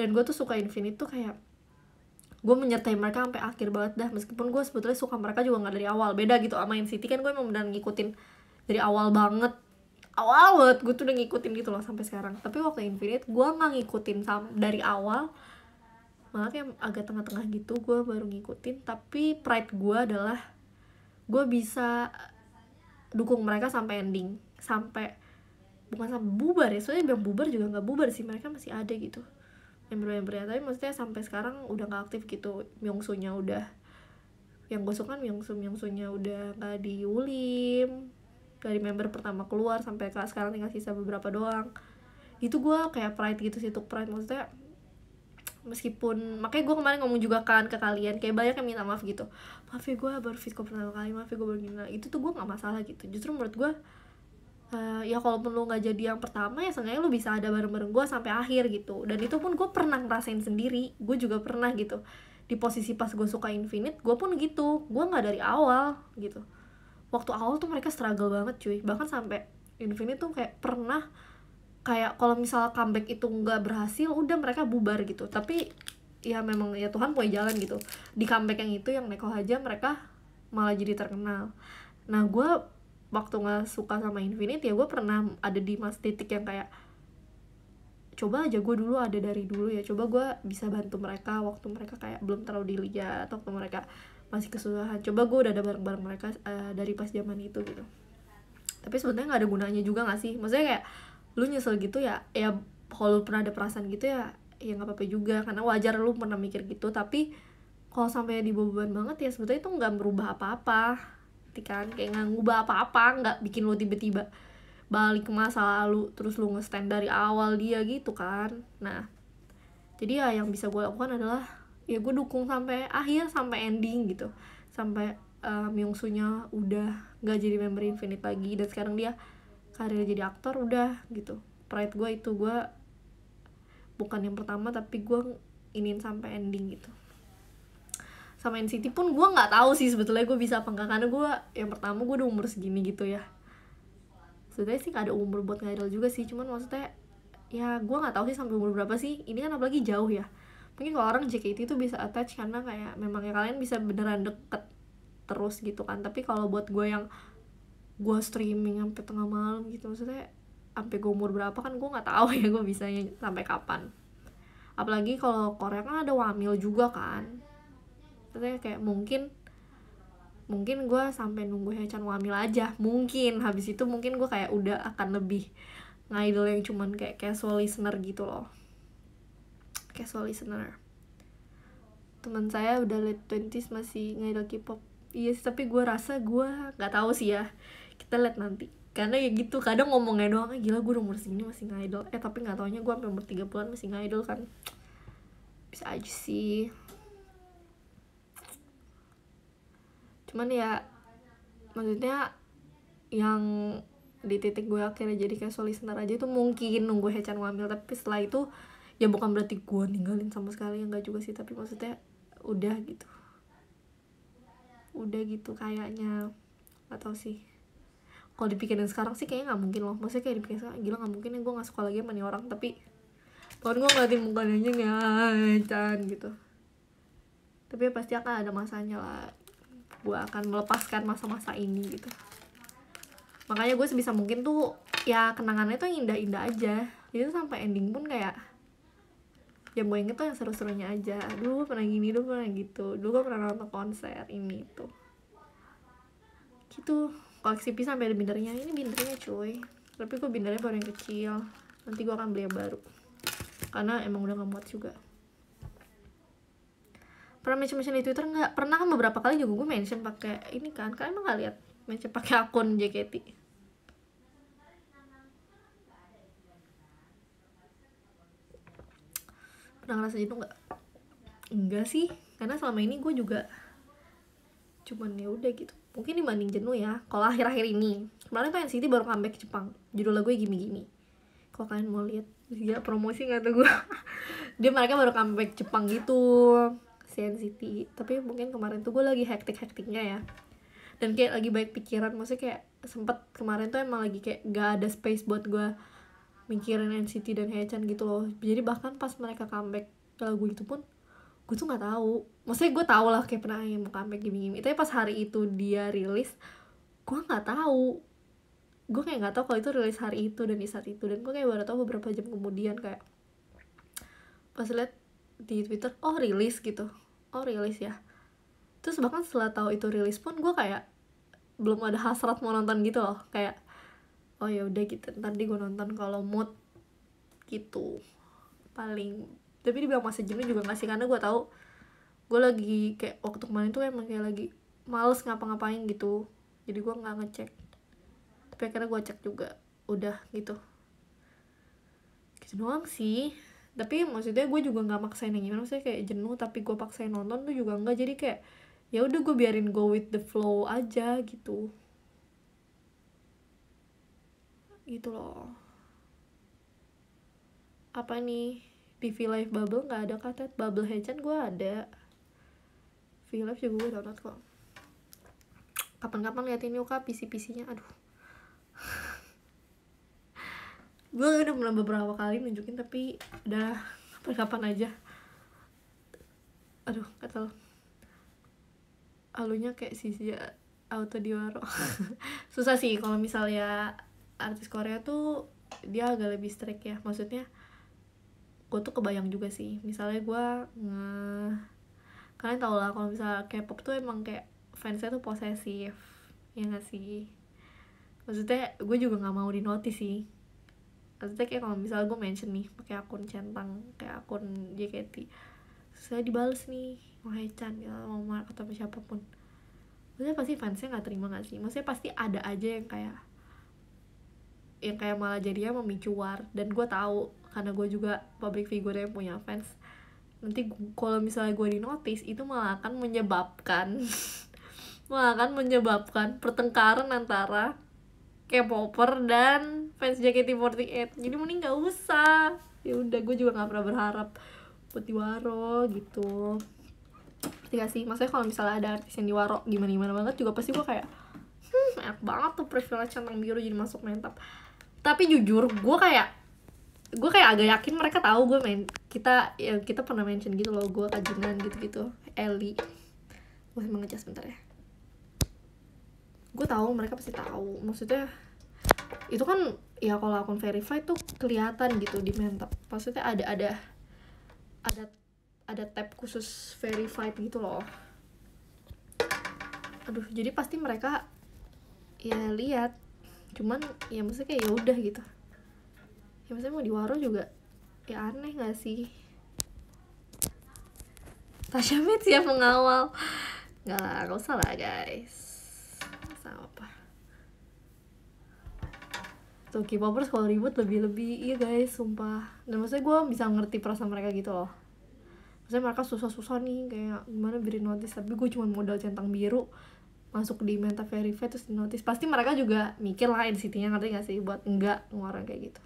dan gue tuh suka Infinite tuh kayak gue menyertai mereka sampai akhir banget dah meskipun gue sebetulnya suka mereka juga nggak dari awal beda gitu sama nct kan gue emang benar ngikutin dari awal banget awal banget gue tuh udah ngikutin gitu loh sampai sekarang tapi waktu Infinite gue nggak ngikutin sam dari awal malah kayak agak tengah-tengah gitu gue baru ngikutin tapi pride gue adalah gue bisa dukung mereka sampai ending sampai bukan sampai bubar ya soalnya bilang bubar juga nggak bubar sih mereka masih ada gitu member-membernya tapi maksudnya sampai sekarang udah gak aktif gitu Myungsunya udah yang gosok kan Myungsu Myungsunya udah gak diulim. Yulim dari member pertama keluar sampai ke sekarang tinggal sisa beberapa doang itu gue kayak pride gitu sih tuh pride maksudnya meskipun makanya gue kemarin ngomong juga kan ke kalian kayak banyak yang minta maaf gitu maaf ya gue baru fitko pertama kali maaf ya gue baru gini nah, itu tuh gue nggak masalah gitu justru menurut gue uh, ya kalaupun lu nggak jadi yang pertama ya seenggaknya lu bisa ada bareng-bareng gue sampai akhir gitu dan itu pun gue pernah ngerasain sendiri gue juga pernah gitu di posisi pas gue suka Infinite gue pun gitu gue nggak dari awal gitu waktu awal tuh mereka struggle banget cuy bahkan sampai Infinite tuh kayak pernah kayak kalau misal comeback itu nggak berhasil udah mereka bubar gitu tapi ya memang ya Tuhan punya jalan gitu di comeback yang itu yang Neko aja mereka malah jadi terkenal nah gue waktu nggak suka sama Infinite ya gue pernah ada di mas titik yang kayak coba aja gue dulu ada dari dulu ya coba gue bisa bantu mereka waktu mereka kayak belum terlalu dilihat waktu mereka masih kesusahan coba gue udah ada bareng-bareng mereka uh, dari pas zaman itu gitu tapi sebenarnya nggak ada gunanya juga nggak sih maksudnya kayak lu nyesel gitu ya ya kalau pernah ada perasaan gitu ya ya nggak apa-apa juga karena wajar lu pernah mikir gitu tapi kalau sampai di beban banget ya sebetulnya itu nggak merubah apa-apa kan kayak nggak ngubah apa-apa nggak bikin lo tiba-tiba balik ke masa lalu terus lo ngestand dari awal dia gitu kan nah jadi ya yang bisa gue lakukan adalah ya gue dukung sampai akhir sampai ending gitu sampai uh, eh, nya udah nggak jadi member Infinite lagi dan sekarang dia karir jadi aktor udah gitu pride gue itu gue bukan yang pertama tapi gue ingin sampai ending gitu sama NCT pun gue nggak tahu sih sebetulnya gue bisa apa enggak karena gue yang pertama gue udah umur segini gitu ya sebetulnya sih gak ada umur buat ngidol juga sih cuman maksudnya ya gue nggak tahu sih sampai umur berapa sih ini kan apalagi jauh ya mungkin kalau orang JKT itu bisa attach karena kayak memangnya kalian bisa beneran deket terus gitu kan tapi kalau buat gue yang gue streaming sampai tengah malam gitu maksudnya sampai gue umur berapa kan gue nggak tahu ya gue bisa sampai kapan apalagi kalau Korea kan ada wamil juga kan maksudnya kayak mungkin mungkin gue sampai nunggu Hechan wamil aja mungkin habis itu mungkin gue kayak udah akan lebih ngidol yang cuman kayak casual listener gitu loh casual listener teman saya udah late twenties masih ngidol K-pop iya sih tapi gue rasa gue nggak tahu sih ya kita lihat nanti karena ya gitu kadang ngomongnya doang eh, gila gue umur segini masih ngidol eh tapi nggak taunya gue sampai umur tiga an masih ngidol kan bisa aja sih cuman ya maksudnya yang di titik gue akhirnya jadi casual listener aja itu mungkin nunggu Hechan ngambil tapi setelah itu ya bukan berarti gue ninggalin sama sekali ya nggak juga sih tapi maksudnya udah gitu udah gitu kayaknya atau sih kalau dipikirin sekarang sih kayaknya nggak mungkin loh maksudnya kayak dipikirin sekarang gila nggak mungkin ya gue nggak suka lagi sama nih orang tapi tahun gue ngeliatin mukanya ya Hechan gitu tapi ya pasti akan ada masanya lah gue akan melepaskan masa-masa ini gitu makanya gue sebisa mungkin tuh ya kenangannya tuh indah-indah aja jadi sampai ending pun kayak yang gue inget tuh yang seru-serunya aja dulu gue pernah gini dulu pernah gitu dulu gue pernah nonton konser ini itu gitu koleksi pisang sampai ada bindernya ini bindernya cuy tapi gue bindernya baru yang kecil nanti gue akan beli yang baru karena emang udah gak muat juga pernah mention mention di Twitter nggak pernah kan beberapa kali juga gue mention pakai ini kan kalian emang nggak lihat mention pakai akun JKT pernah ngerasa itu nggak enggak sih karena selama ini gue juga cuman ya udah gitu mungkin dibanding jenuh ya kalau akhir-akhir ini kemarin tuh NCT baru comeback ke Jepang judul lagu ya gini-gini kalau kalian mau lihat dia promosi nggak tuh gue dia mereka baru comeback Jepang gitu Sian tapi mungkin kemarin tuh gue lagi hektik-hektiknya ya dan kayak lagi baik pikiran maksudnya kayak sempet kemarin tuh emang lagi kayak gak ada space buat gue mikirin NCT dan Haechan gitu loh jadi bahkan pas mereka comeback lagu itu pun gue tuh nggak tahu maksudnya gue tau lah kayak pernah yang mau comeback gini gini tapi pas hari itu dia rilis gue nggak tahu gue kayak nggak tahu kalau itu rilis hari itu dan di saat itu dan gue kayak baru tahu beberapa jam kemudian kayak pas lihat di Twitter oh rilis gitu oh rilis ya terus bahkan setelah tahu itu rilis pun gue kayak belum ada hasrat mau nonton gitu loh kayak oh ya udah gitu ntar gue nonton kalau mood gitu paling tapi dia bilang masa jamnya juga ngasih sih karena gue tahu gue lagi kayak waktu kemarin tuh emang kayak lagi males ngapa-ngapain gitu jadi gue nggak ngecek tapi akhirnya gue cek juga udah gitu gitu doang sih tapi maksudnya gue juga nggak maksain yang gimana maksudnya kayak jenuh tapi gue paksain nonton tuh juga nggak jadi kayak ya udah gue biarin go with the flow aja gitu gitu loh apa nih TV V Live Bubble nggak ada kata Bubble hechan gue ada TV Live juga gue download kok kapan-kapan liatin yuk PC PC-nya aduh gue udah pernah beberapa kali nunjukin tapi udah kapan aja aduh kata alunya kayak si si auto diwaro susah sih kalau misalnya artis Korea tuh dia agak lebih strict ya maksudnya gue tuh kebayang juga sih misalnya gue nge kalian tau lah kalau misalnya K-pop tuh emang kayak fansnya tuh posesif ya gak sih maksudnya gue juga nggak mau di notice sih maksudnya kayak kalau misalnya gue mention nih pakai akun centang kayak akun JKT saya dibales nih mau hechan gitu ya, mau Mark atau siapapun maksudnya pasti fansnya nggak terima nggak sih maksudnya pasti ada aja yang kayak yang kayak malah jadinya memicu war dan gue tahu karena gue juga public figure yang punya fans nanti kalau misalnya gue di notice itu malah akan menyebabkan malah akan menyebabkan pertengkaran antara K-popper dan fans JKT48 jadi mending nggak usah ya udah gue juga nggak pernah berharap buat diwaro gitu iya ngerti gak sih maksudnya kalau misalnya ada artis yang diwaro gimana gimana banget juga pasti gue kayak hmm enak banget tuh privilege centang biru jadi masuk mentap tapi jujur gue kayak gue kayak agak yakin mereka tahu gue main kita ya kita pernah mention gitu loh gue kajungan gitu gitu Eli gue emang ngecas bentar ya gue tahu mereka pasti tahu maksudnya itu kan ya kalau akun verify tuh kelihatan gitu di Mantap maksudnya ada ada ada ada tab khusus verified gitu loh aduh jadi pasti mereka ya lihat cuman ya maksudnya kayak ya udah gitu ya maksudnya mau diwaro juga ya aneh gak sih Tasya Mitz yang mengawal nggak lah gak usah lah guys sama apa tuh K-popers kalau ribut lebih-lebih iya guys sumpah dan maksudnya gue bisa ngerti perasaan mereka gitu loh maksudnya mereka susah-susah nih kayak gimana beri notice tapi gue cuma modal centang biru masuk di meta verify terus di notice pasti mereka juga mikir lah NCT-nya ngerti gak sih buat enggak ngeluarin kayak gitu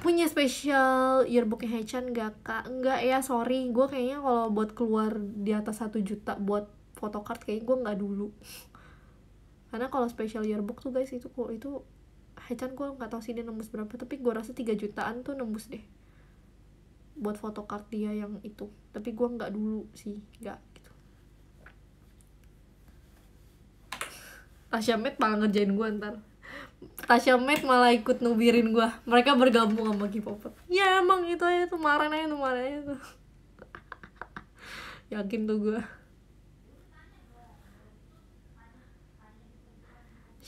punya special yearbooknya Hechan gak kak? Enggak ya, sorry. Gue kayaknya kalau buat keluar di atas satu juta buat photocard kayaknya gue nggak dulu. Karena kalau special yearbook tuh guys itu kok itu Haichan gue nggak tahu sih dia nembus berapa tapi gue rasa 3 jutaan tuh nembus deh buat fotokart dia yang itu tapi gue nggak dulu sih nggak gitu Tasya Med malah ngerjain gue ntar Tasya Med malah ikut nubirin gue mereka bergabung sama k pop ya emang itu aja tuh marah aja tuh marah aja tuh yakin tuh gue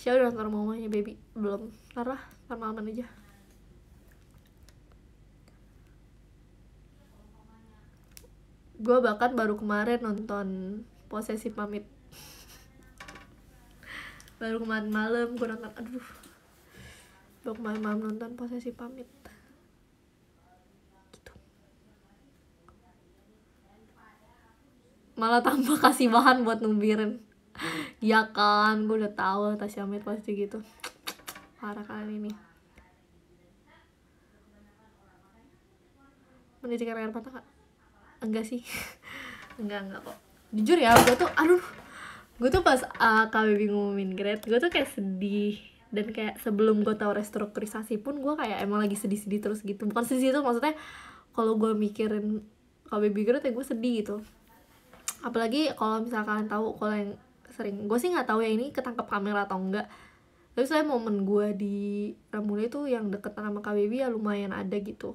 siapa udah ntar mamanya baby belum ntar lah ntar malaman aja gue bahkan baru kemarin nonton posesi pamit baru kemarin malam gue nonton aduh baru kemarin malam nonton posesi pamit gitu. malah tambah kasih bahan buat numbirin ya kan gue udah tahu Tasya Med pasti gitu parah kalian ini mendidikan air mata kak enggak sih enggak enggak kok jujur ya gue tuh aduh gue tuh pas uh, eh, KBB ngumumin grade gue tuh kayak sedih dan kayak sebelum gue tahu restrukturisasi pun gue kayak emang lagi sedih-sedih terus gitu bukan sedih itu maksudnya kalau gue mikirin KBB grade ya gue sedih gitu apalagi kalau misalkan tahu kalau yang sering gue sih nggak tahu ya ini ketangkep kamera atau enggak tapi saya momen gue di Ramune itu yang deket sama KBB ya lumayan ada gitu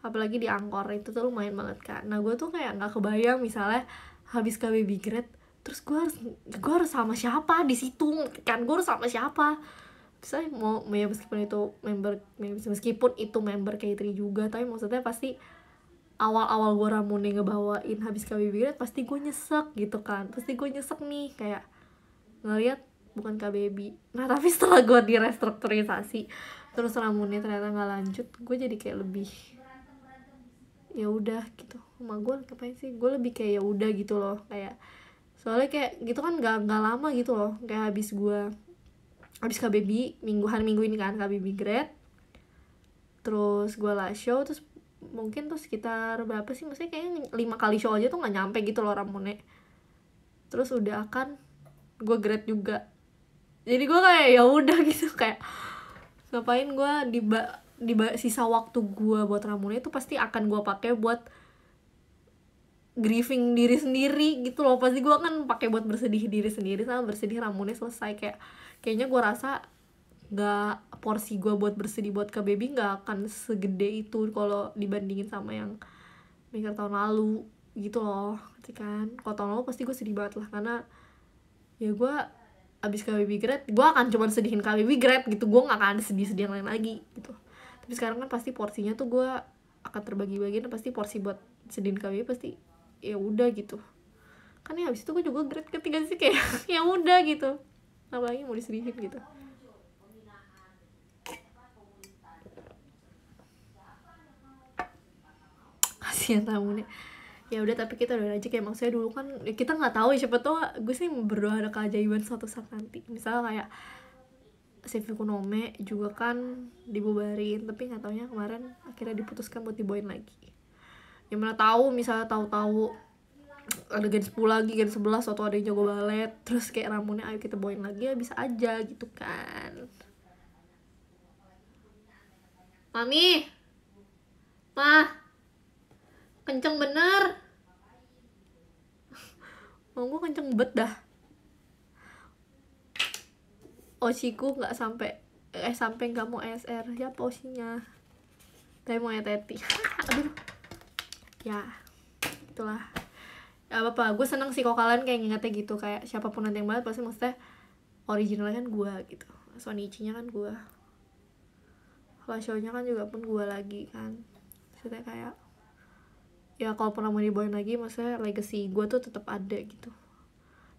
apalagi di Angkor itu tuh lumayan banget kan nah gue tuh kayak nggak kebayang misalnya habis KBB grad terus gue harus gue harus sama siapa di situ kan gue harus sama siapa terus saya mau ya meskipun itu member meskipun itu member K3 juga tapi maksudnya pasti awal-awal gue Ramune ngebawain habis KB pasti gue nyesek gitu kan pasti gue nyesek nih kayak ngeliat bukan KBB nah tapi setelah gue direstrukturisasi terus Ramune ternyata nggak lanjut gue jadi kayak lebih ya udah gitu sama gue ngapain sih gue lebih kayak ya udah gitu loh kayak soalnya kayak gitu kan nggak nggak lama gitu loh kayak habis gue habis KBB minggu hari minggu ini kan KBB grad terus gue lah show terus mungkin tuh sekitar berapa sih maksudnya kayaknya lima kali show aja tuh nggak nyampe gitu loh Ramune terus udah akan gue grad juga jadi gue kayak ya udah gitu kayak ngapain gue di ba di ba sisa waktu gue buat Ramune itu pasti akan gue pakai buat grieving diri sendiri gitu loh pasti gue kan pakai buat bersedih diri sendiri sama bersedih Ramune selesai kayak kayaknya gue rasa nggak porsi gue buat bersedih buat ke baby nggak akan segede itu kalau dibandingin sama yang mikir tahun lalu gitu loh ngerti kan kalau tahun lalu pasti gue sedih banget lah karena ya gue abis ke baby grade gue akan cuman sedihin ke baby grade gitu gue nggak akan sedih-sedih yang lain lagi gitu tapi sekarang kan pasti porsinya tuh gue akan terbagi-bagi pasti porsi buat sedihin ke baby pasti ya udah gitu kan ya abis itu gue juga grad ketiga sih kayak ya udah gitu apalagi mau disedihin gitu ya tamunya ya udah tapi kita udah aja kayak maksudnya dulu kan ya kita nggak tahu ya siapa tuh gue sih berdoa ada keajaiban suatu saat nanti misalnya kayak Sefi Kunome juga kan dibubarin tapi nggak taunya kemarin akhirnya diputuskan buat diboin lagi yang mana tahu misalnya tahu-tahu ada gen 10 lagi, gen 11 atau ada yang jago balet terus kayak ramune ayo kita boin lagi ya bisa aja gitu kan Mami mah kenceng bener mau oh, gue kenceng bet dah osiku nggak sampai eh sampai gak mau SR ya posinya tapi mau eteti aduh ya itulah ya apa apa gue seneng sih kok kalian kayak ngingetnya gitu kayak siapapun nanti yang banget pasti maksudnya originalnya kan gue gitu Sonichi-nya kan gue Flash kan juga pun gue lagi kan maksudnya kayak ya kalau pernah mau dibawain lagi maksudnya legacy gue tuh tetap ada gitu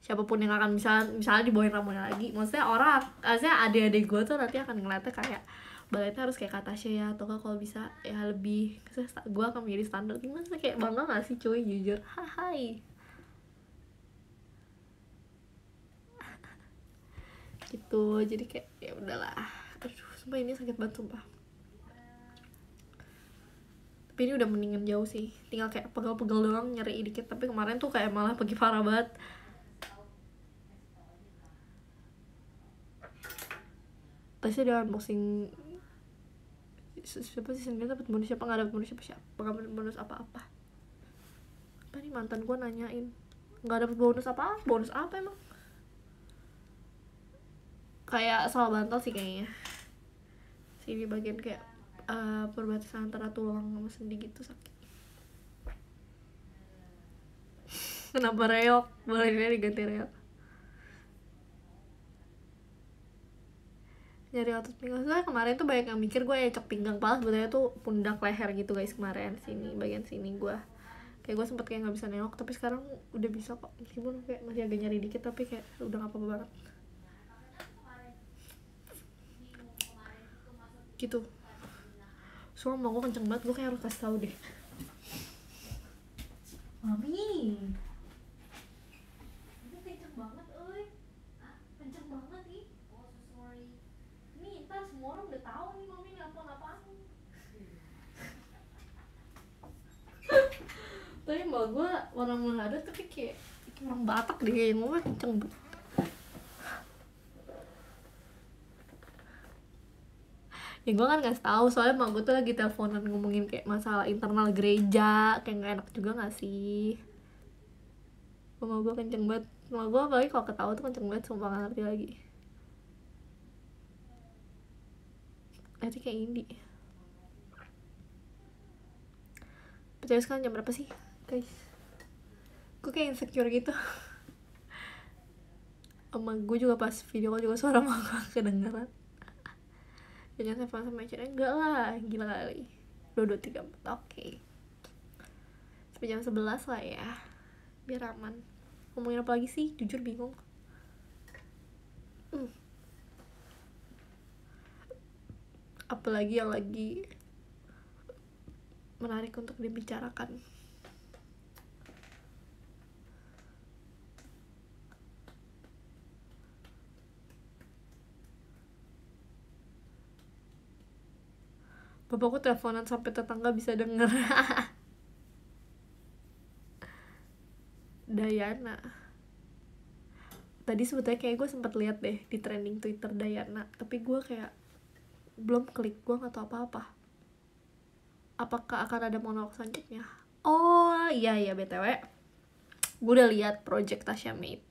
siapapun yang akan misalnya misalnya dibawain ramuan lagi maksudnya orang maksudnya adik-adik gue tuh nanti akan ngeliatnya kayak baletnya harus kayak kata ya atau kalau bisa ya lebih gue akan menjadi standar gimana maksudnya kayak bangga gak sih cuy jujur hai gitu jadi kayak ya udahlah aduh sumpah ini sakit banget sumpah tapi ini udah mendingan jauh sih tinggal kayak pegel-pegel doang nyeri dikit tapi kemarin tuh kayak malah pergi parah banget pasti udah unboxing siapa sih sendiri dapat bonus siapa nggak dapat bonus siapa siapa nggak dapat bonus apa-apa apa nih mantan gue nanyain nggak dapat bonus apa bonus apa emang kayak soal bantal sih kayaknya sini bagian kayak Eh, perbatasan antara tulang sama sendi gitu sakit kenapa reok ini iya. diganti reok nyari otot pinggang soalnya kemarin tuh banyak yang mikir gue ecek pinggang palas sebenarnya tuh pundak leher gitu guys kemarin sini bagian sini gue kayak gue sempet kayak nggak bisa nengok tapi sekarang udah bisa kok meskipun kayak masih agak nyari dikit tapi kayak udah gak apa-apa banget gitu Sumpah mau gue kenceng banget, gue kayak harus kasih tau deh Mami Ini kenceng banget, oi Kenceng banget, ih Oh, so sorry Nih, ntar semua orang udah tahu nih Mami nelfon apaan Tapi mbak gue orang Manado tapi kayak orang Batak deh, ngomong kenceng banget ya gue kan nggak tahu soalnya emang gue tuh lagi teleponan ngomongin kayak masalah internal gereja kayak nggak enak juga nggak sih mama gue kenceng banget mama gue apalagi kalau ketawa tuh kenceng banget sumpah gak ngerti lagi Nanti kayak Indi Percaya sekarang jam berapa sih? Guys Gue kayak insecure gitu Emang gue juga pas video gue juga suara mama kedengeran jangan Stefan sama Ecen enggak lah gila kali dua dua tiga empat oke sampai jam sebelas lah ya biar aman ngomongin apa lagi sih jujur bingung hmm. apalagi yang lagi menarik untuk dibicarakan bapakku teleponan sampai tetangga bisa denger Dayana tadi sebetulnya kayak gue sempet lihat deh di trending Twitter Dayana tapi gue kayak belum klik gue nggak tahu apa-apa apakah akan ada monolog selanjutnya oh iya iya btw gue udah liat project Tasha Mate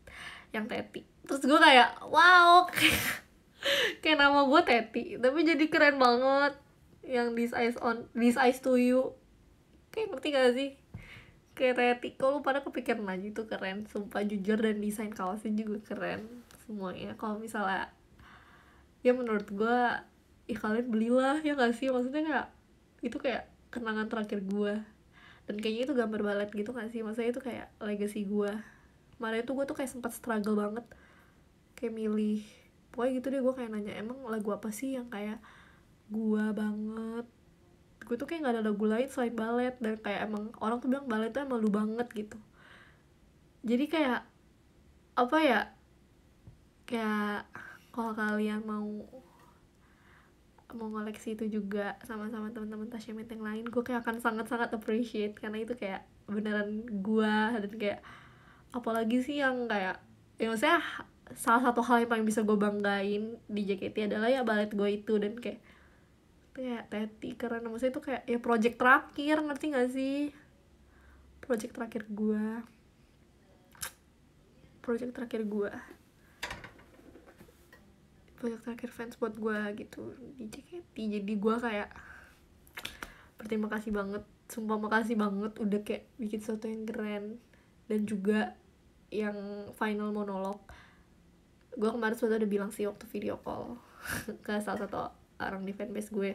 yang Teti terus gue kayak wow kayak, kayak nama gue Teti tapi jadi keren banget yang this eyes on this eyes to you kayak ngerti gak sih Retiko lu pada kepikiran aja itu keren sumpah jujur dan desain kaosnya juga keren semuanya kalau misalnya ya menurut gue ya kalian belilah ya gak sih maksudnya kayak itu kayak kenangan terakhir gue dan kayaknya itu gambar balet gitu gak sih maksudnya itu kayak legacy gue kemarin itu gue tuh kayak sempat struggle banget kayak milih pokoknya gitu deh gue kayak nanya emang lagu apa sih yang kayak gua banget gue tuh kayak gak ada lagu lain selain balet dan kayak emang orang tuh bilang balet tuh emang lu banget gitu jadi kayak apa ya kayak kalau kalian mau mau ngoleksi itu juga sama-sama teman-teman Tasya yang lain gue kayak akan sangat-sangat appreciate karena itu kayak beneran gua dan kayak apalagi sih yang kayak ya saya salah satu hal yang paling bisa gue banggain di JKT adalah ya balet gue itu dan kayak kayak Teti karena maksudnya itu kayak ya project terakhir ngerti nggak sih project terakhir gua project terakhir gua project terakhir fans buat gue gitu di JKT jadi gua kayak berterima kasih banget sumpah makasih banget udah kayak bikin sesuatu yang keren dan juga yang final monolog gue kemarin sudah udah bilang sih waktu video call ke salah satu orang di fanbase gue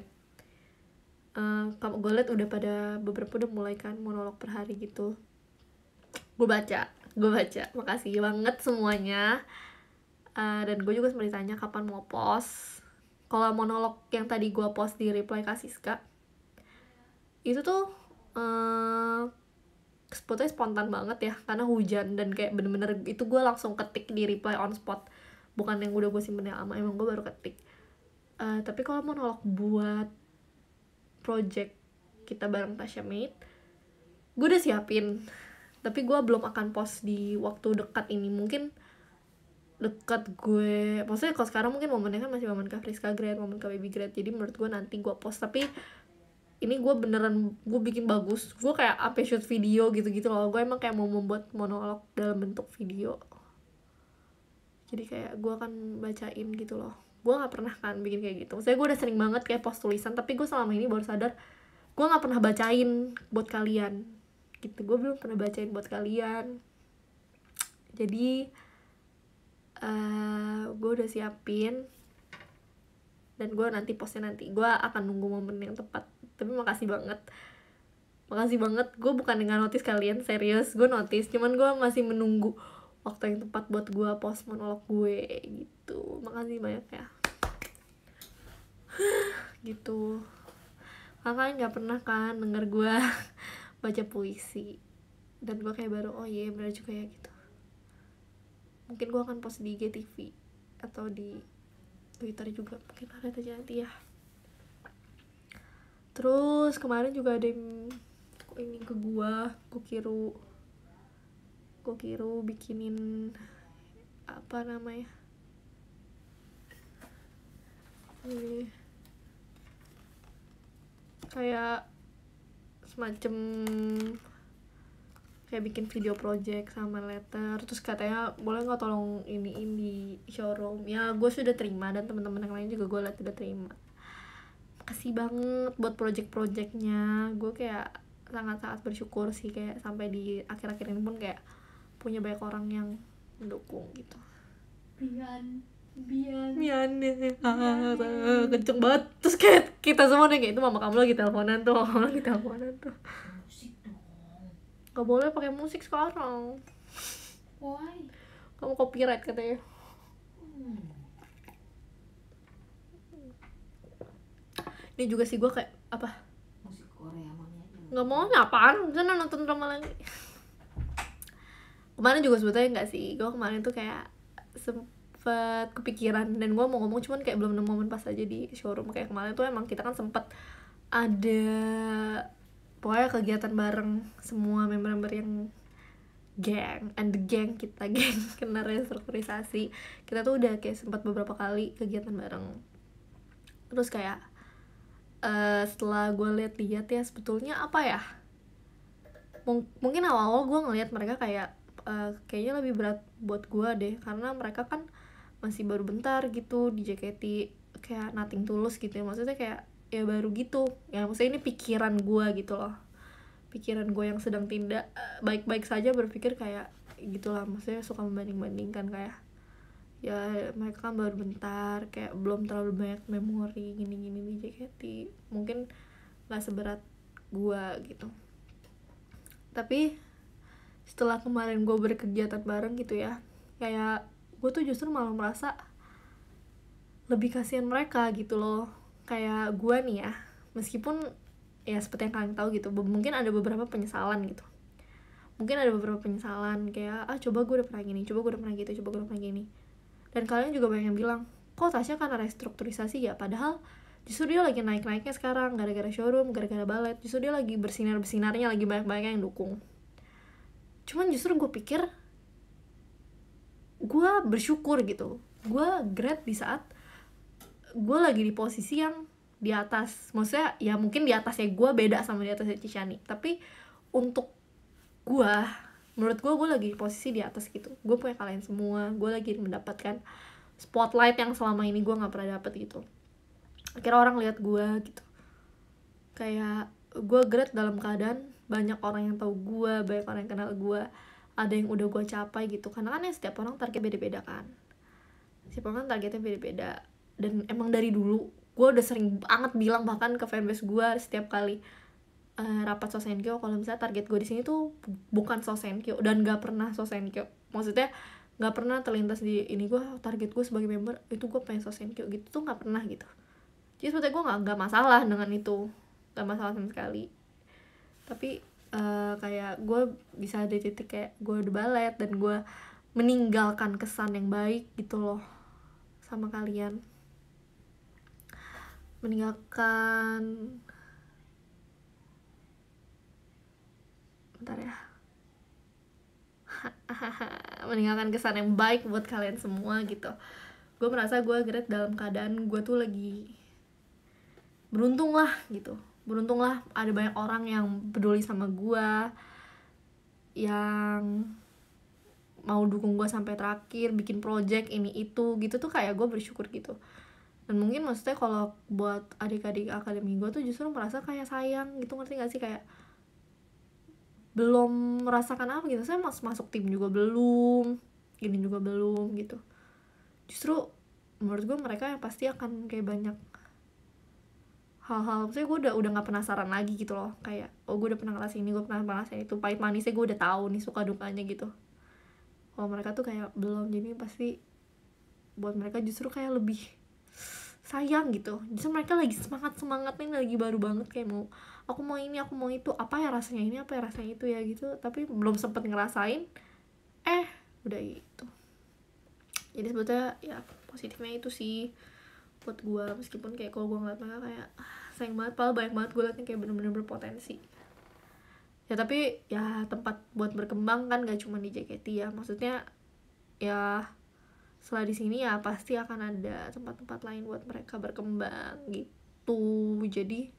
uh, eh, kamu gue liat udah pada beberapa udah mulai kan monolog per hari gitu gue baca gue baca makasih banget semuanya uh, dan gue juga sempat ditanya kapan mau post kalau monolog yang tadi gue post di reply kasiska itu tuh uh, eh, sebetulnya spontan banget ya karena hujan dan kayak bener-bener itu gue langsung ketik di reply on spot bukan yang udah gue simpen yang lama emang gue baru ketik uh, tapi kalau mau monolog buat project kita bareng Tasha Mate gue udah siapin tapi gue belum akan post di waktu dekat ini mungkin dekat gue maksudnya kalau sekarang mungkin momennya kan masih momen ke Friska Grad momen ke Baby Grand jadi menurut gue nanti gue post tapi ini gue beneran gue bikin bagus gue kayak apa shoot video gitu-gitu loh gue emang kayak mau membuat monolog dalam bentuk video jadi kayak gue akan bacain gitu loh gue nggak pernah kan bikin kayak gitu saya gue udah sering banget kayak post tulisan tapi gue selama ini baru sadar gue nggak pernah bacain buat kalian gitu gue belum pernah bacain buat kalian jadi uh, eh, gue udah siapin dan gue nanti postnya nanti gue akan nunggu momen yang tepat tapi makasih banget makasih banget gue bukan dengan notice kalian serius gue notice cuman gue masih menunggu waktu yang tepat buat gue post monolog gue gitu gitu makasih banyak ya gitu kakak nggak pernah kan denger gue baca puisi dan gue kayak baru oh iya yeah, benar juga ya gitu mungkin gue akan post di IGTV atau di Twitter juga mungkin ada aja nanti ya terus kemarin juga ada yang ini ke gue gue kiru gue kiru bikinin apa namanya ini kayak semacam kayak bikin video project sama letter terus katanya boleh nggak tolong ini ini showroom ya gue sudah terima dan teman-teman yang lain juga gue liat sudah terima kasih banget buat project-projectnya gue kayak sangat-sangat bersyukur sih kayak sampai di akhir-akhir ini pun kayak punya banyak orang yang mendukung gitu Bian Bian nyanyi ah, kenceng banget terus kayak kita semua nih kayak itu mama kamu lagi teleponan tuh mama lagi teleponan tuh nggak boleh pakai musik sekarang Why? kamu copyright katanya hmm. ini juga sih gue kayak apa musik Korea nggak mau ngapain sana nonton drama lagi kemarin juga sebetulnya nggak sih gue kemarin tuh kayak sempet kepikiran dan gue mau ngomong cuman kayak belum nemu momen pas aja di showroom kayak kemarin tuh emang kita kan sempet ada pokoknya kegiatan bareng semua member-member yang gang and the gang kita gang kena restrukturisasi kita tuh udah kayak sempat beberapa kali kegiatan bareng terus kayak uh, setelah gue lihat-lihat ya sebetulnya apa ya Mung mungkin awal-awal gue ngelihat mereka kayak uh, kayaknya lebih berat buat gue deh karena mereka kan masih baru bentar gitu di JKT kayak nothing tulus gitu ya. maksudnya kayak ya baru gitu ya maksudnya ini pikiran gue gitu loh pikiran gue yang sedang tindak baik-baik saja berpikir kayak gitulah maksudnya suka membanding-bandingkan kayak ya mereka kan baru bentar kayak belum terlalu banyak memori gini-gini di JKT mungkin nggak seberat gue gitu tapi setelah kemarin gue berkegiatan bareng gitu ya kayak gue tuh justru malah merasa lebih kasihan mereka gitu loh kayak gue nih ya meskipun ya seperti yang kalian tahu gitu mungkin ada beberapa penyesalan gitu mungkin ada beberapa penyesalan kayak ah coba gue udah pernah gini coba gue udah pernah gitu coba gue udah pernah gini dan kalian juga banyak yang bilang kok Tasya karena restrukturisasi ya padahal justru dia lagi naik-naiknya sekarang gara-gara showroom gara-gara balet justru dia lagi bersinar-bersinarnya lagi banyak-banyak yang dukung cuman justru gue pikir gue bersyukur gitu gue great di saat gue lagi di posisi yang di atas maksudnya ya mungkin di atasnya gue beda sama di atasnya Cicani tapi untuk gue menurut gue gue lagi di posisi di atas gitu gue punya kalian semua gue lagi mendapatkan spotlight yang selama ini gue nggak pernah dapet gitu akhirnya orang lihat gue gitu kayak gue great dalam keadaan banyak orang yang tahu gue banyak orang yang kenal gue ada yang udah gue capai gitu karena kan ya setiap orang target beda-beda kan setiap orang targetnya beda-beda dan emang dari dulu gue udah sering banget bilang bahkan ke fanbase gue setiap kali uh, rapat sosenkyo kalau misalnya target gue di sini tuh bukan sosenkyo dan gak pernah sosenkyo maksudnya gak pernah terlintas di ini gue target gue sebagai member itu gue pengen sosenkyo gitu tuh gak pernah gitu jadi sebetulnya gue nggak gak masalah dengan itu gak masalah sama sekali tapi uh, kayak gue bisa ada titik kayak gue udah balet dan gue meninggalkan kesan yang baik gitu loh sama kalian meninggalkan bentar ya meninggalkan kesan yang baik buat kalian semua gitu gue merasa gue great dalam keadaan gue tuh lagi beruntung lah gitu beruntunglah ada banyak orang yang peduli sama gue yang mau dukung gue sampai terakhir bikin project ini itu gitu tuh kayak gue bersyukur gitu dan mungkin maksudnya kalau buat adik-adik akademi gue tuh justru merasa kayak sayang gitu ngerti gak sih kayak belum merasakan apa gitu saya masuk masuk tim juga belum ini juga belum gitu justru menurut gue mereka yang pasti akan kayak banyak hal-hal saya gue udah udah nggak penasaran lagi gitu loh kayak oh gue udah pernah ngerasain ini gue pernah ngerasain itu pahit manisnya gue udah tahu nih suka dukanya gitu kalau mereka tuh kayak belum jadi pasti buat mereka justru kayak lebih sayang gitu justru mereka lagi semangat semangat nih lagi baru banget kayak mau aku mau ini aku mau itu apa ya rasanya ini apa ya rasanya itu ya gitu tapi belum sempet ngerasain eh udah gitu jadi sebetulnya ya positifnya itu sih buat gue meskipun kayak kalau gue ngeliat mereka kayak ah, sayang banget padahal banyak banget gue liatnya kayak bener-bener berpotensi ya tapi ya tempat buat berkembang kan gak cuma di JKT ya maksudnya ya setelah di sini ya pasti akan ada tempat-tempat lain buat mereka berkembang gitu jadi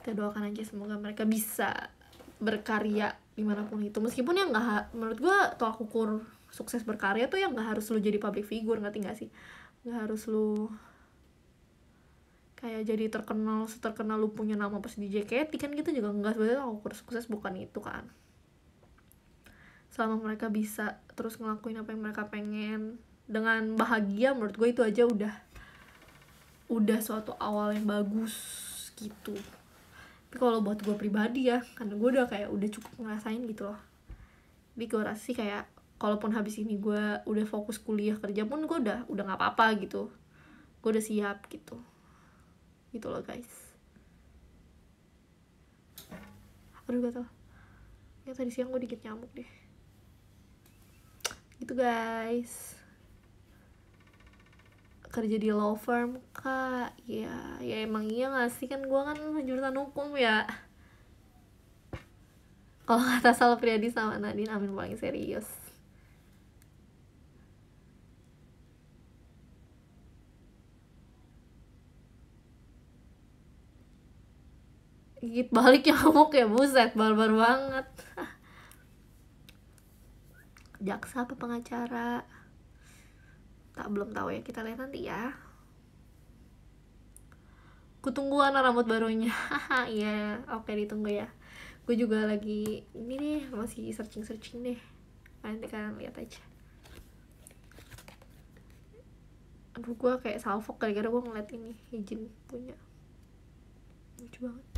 kita doakan aja semoga mereka bisa berkarya dimanapun itu meskipun yang nggak menurut gue tolak ukur sukses berkarya tuh yang nggak harus lo jadi public figure ngerti nggak sih nggak harus lu kayak jadi terkenal seterkenal lu punya nama pas di JKT kan gitu juga enggak sebenarnya aku sukses bukan itu kan selama mereka bisa terus ngelakuin apa yang mereka pengen dengan bahagia menurut gue itu aja udah udah suatu awal yang bagus gitu tapi kalau buat gue pribadi ya karena gue udah kayak udah cukup ngerasain gitu loh jadi gue rasa sih kayak kalaupun habis ini gue udah fokus kuliah kerja pun gue udah udah nggak apa-apa gitu gue udah siap gitu gitu loh guys aduh gatel ya tadi siang gue dikit nyamuk deh gitu guys kerja di law firm kak ya ya emang iya gak sih kan gue kan jurusan hukum ya kalau kata salah Priadi sama Nadine Amin paling serius gigit balik nyamuk ya buset barbar banget jaksa apa pengacara tak belum tahu ya kita lihat nanti ya kutunggu anak rambut barunya iya oke ditunggu ya gue juga lagi ini nih masih searching searching deh nanti kalian lihat aja aduh gue kayak salvo gara-gara gue ngeliat ini izin punya lucu banget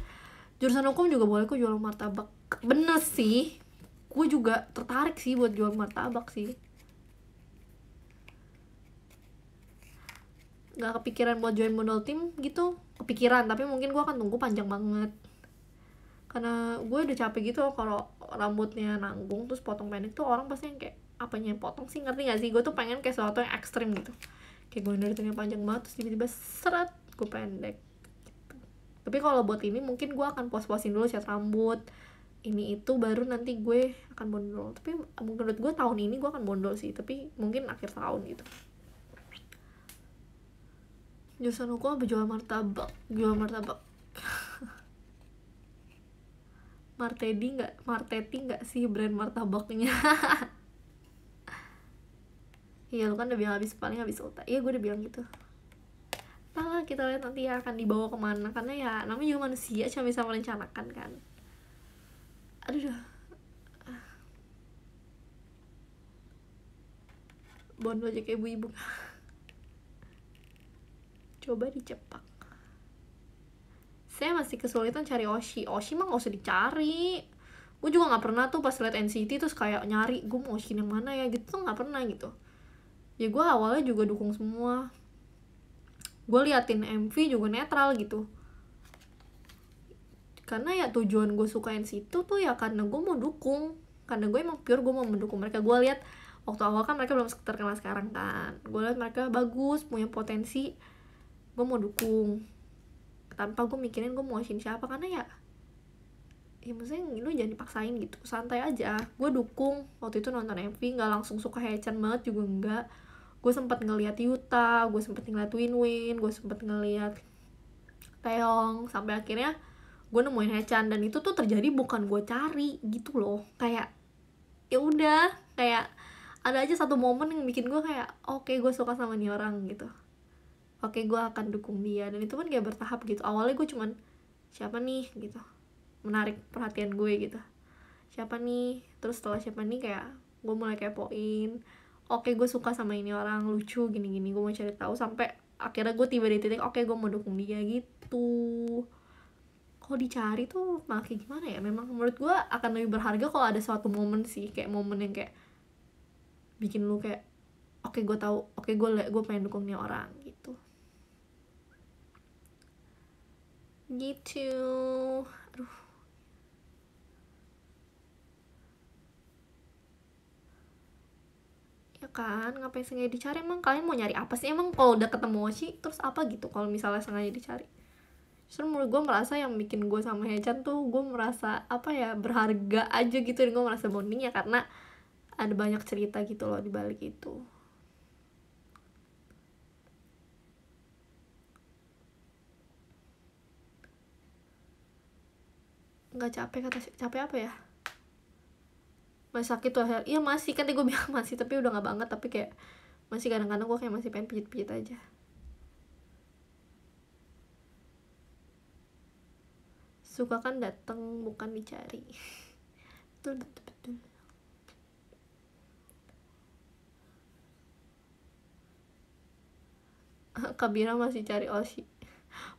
jurusan hukum juga boleh kok jual martabak bener sih gue juga tertarik sih buat jual martabak sih nggak kepikiran buat join modal tim gitu kepikiran tapi mungkin gue akan tunggu panjang banget karena gue udah capek gitu kalau rambutnya nanggung terus potong pendek tuh orang pasti yang kayak apanya yang potong sih ngerti gak sih gue tuh pengen kayak sesuatu yang ekstrim gitu kayak gue dari tadinya panjang banget terus tiba-tiba seret gue pendek tapi kalau buat ini mungkin gue akan pos-posin dulu cat rambut ini itu baru nanti gue akan bondol tapi menurut gue tahun ini gue akan bondol sih tapi mungkin akhir tahun gitu jurusan hukum apa jual martabak jual martabak martedi nggak marteti nggak sih brand martabaknya iya lu kan udah bilang habis paling habis ulta iya gue udah bilang gitu entahlah kita lihat nanti ya akan dibawa kemana karena ya namanya juga manusia cuma bisa merencanakan kan aduh dah bondo aja kayak ibu-ibu coba di Jepang saya masih kesulitan cari Oshi Oshi mah gak usah dicari gue juga gak pernah tuh pas liat NCT terus kayak nyari gue mau Oshi yang mana ya gitu tuh nggak pernah gitu ya gue awalnya juga dukung semua gue liatin MV juga netral gitu karena ya tujuan gue suka situ tuh ya karena gue mau dukung karena gue emang pure gue mau mendukung mereka gue liat waktu awal kan mereka belum terkenal sekarang kan gue liat mereka bagus punya potensi gue mau dukung tanpa gue mikirin gue mau asin siapa karena ya ya maksudnya lu jangan dipaksain gitu santai aja gue dukung waktu itu nonton MV nggak langsung suka hechan banget juga enggak gue sempet ngeliat Yuta gue sempet ngeliat twin Win gue sempet ngeliat Teong sampai akhirnya gue nemuin Hechan dan itu tuh terjadi bukan gue cari gitu loh kayak ya udah kayak ada aja satu momen yang bikin gue kayak oke okay, gue suka sama nih orang gitu oke okay, gue akan dukung dia dan itu pun kayak bertahap gitu awalnya gue cuman siapa nih gitu menarik perhatian gue gitu siapa nih terus setelah siapa nih kayak gue mulai kepoin oke okay, gue suka sama ini orang lucu gini-gini gue mau cari tahu sampai akhirnya gue tiba di titik oke okay, gue mau dukung dia gitu kalau dicari tuh malah gimana ya memang menurut gue akan lebih berharga kalau ada suatu momen sih kayak momen yang kayak bikin lu kayak oke okay, gue tahu oke okay, gue gue pengen dukung nih orang gitu gitu ya kan ngapain sengaja dicari emang kalian mau nyari apa sih emang kalau udah ketemu sih terus apa gitu kalau misalnya sengaja dicari terus menurut gue merasa yang bikin gue sama Hechan tuh gue merasa apa ya berharga aja gitu dan gue merasa bonding ya karena ada banyak cerita gitu loh di balik itu nggak capek kata capek apa ya masih sakit tuh iya masih kan tadi gue bilang masih tapi udah nggak banget tapi kayak masih kadang-kadang gue kayak masih pengen pijit-pijit aja suka kan datang bukan dicari betul betul betul Kabira masih cari Oshi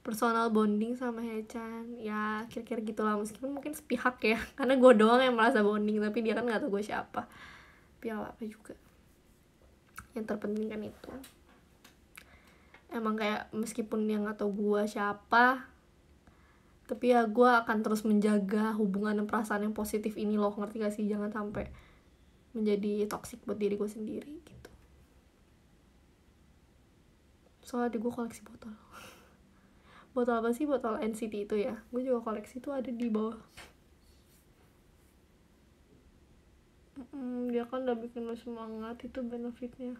personal bonding sama Hechan ya kira-kira gitulah meskipun mungkin sepihak ya karena gue doang yang merasa bonding tapi dia kan nggak tahu gue siapa tapi ya apa juga yang terpenting kan itu emang kayak meskipun dia nggak tahu gue siapa tapi ya gue akan terus menjaga hubungan dan perasaan yang positif ini loh ngerti gak sih jangan sampai menjadi toksik buat diri gue sendiri gitu soalnya di gue koleksi botol botol apa sih botol NCT itu ya gue juga koleksi tuh ada di bawah mm, dia kan udah bikin lo semangat itu benefitnya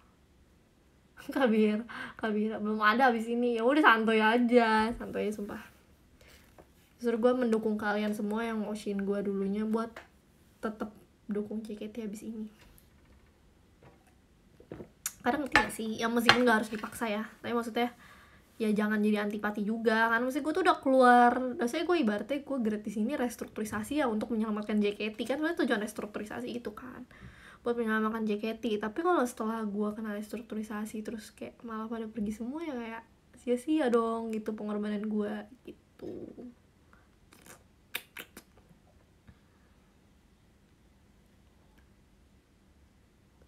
kabir kabir belum ada abis ini ya udah santuy aja santuy sumpah justru gue mendukung kalian semua yang ngosin gue dulunya buat tetap dukung CKT abis ini Karena ngerti gak sih yang meskipun nggak harus dipaksa ya tapi maksudnya ya jangan jadi antipati juga kan mesti gue tuh udah keluar dasarnya gue ibaratnya gue gratis ini restrukturisasi ya untuk menyelamatkan JKT kan sebenarnya tujuan restrukturisasi itu kan buat menyelamatkan JKT tapi kalau setelah gue kena restrukturisasi terus kayak malah pada pergi semua ya kayak sia-sia dong gitu pengorbanan gue gitu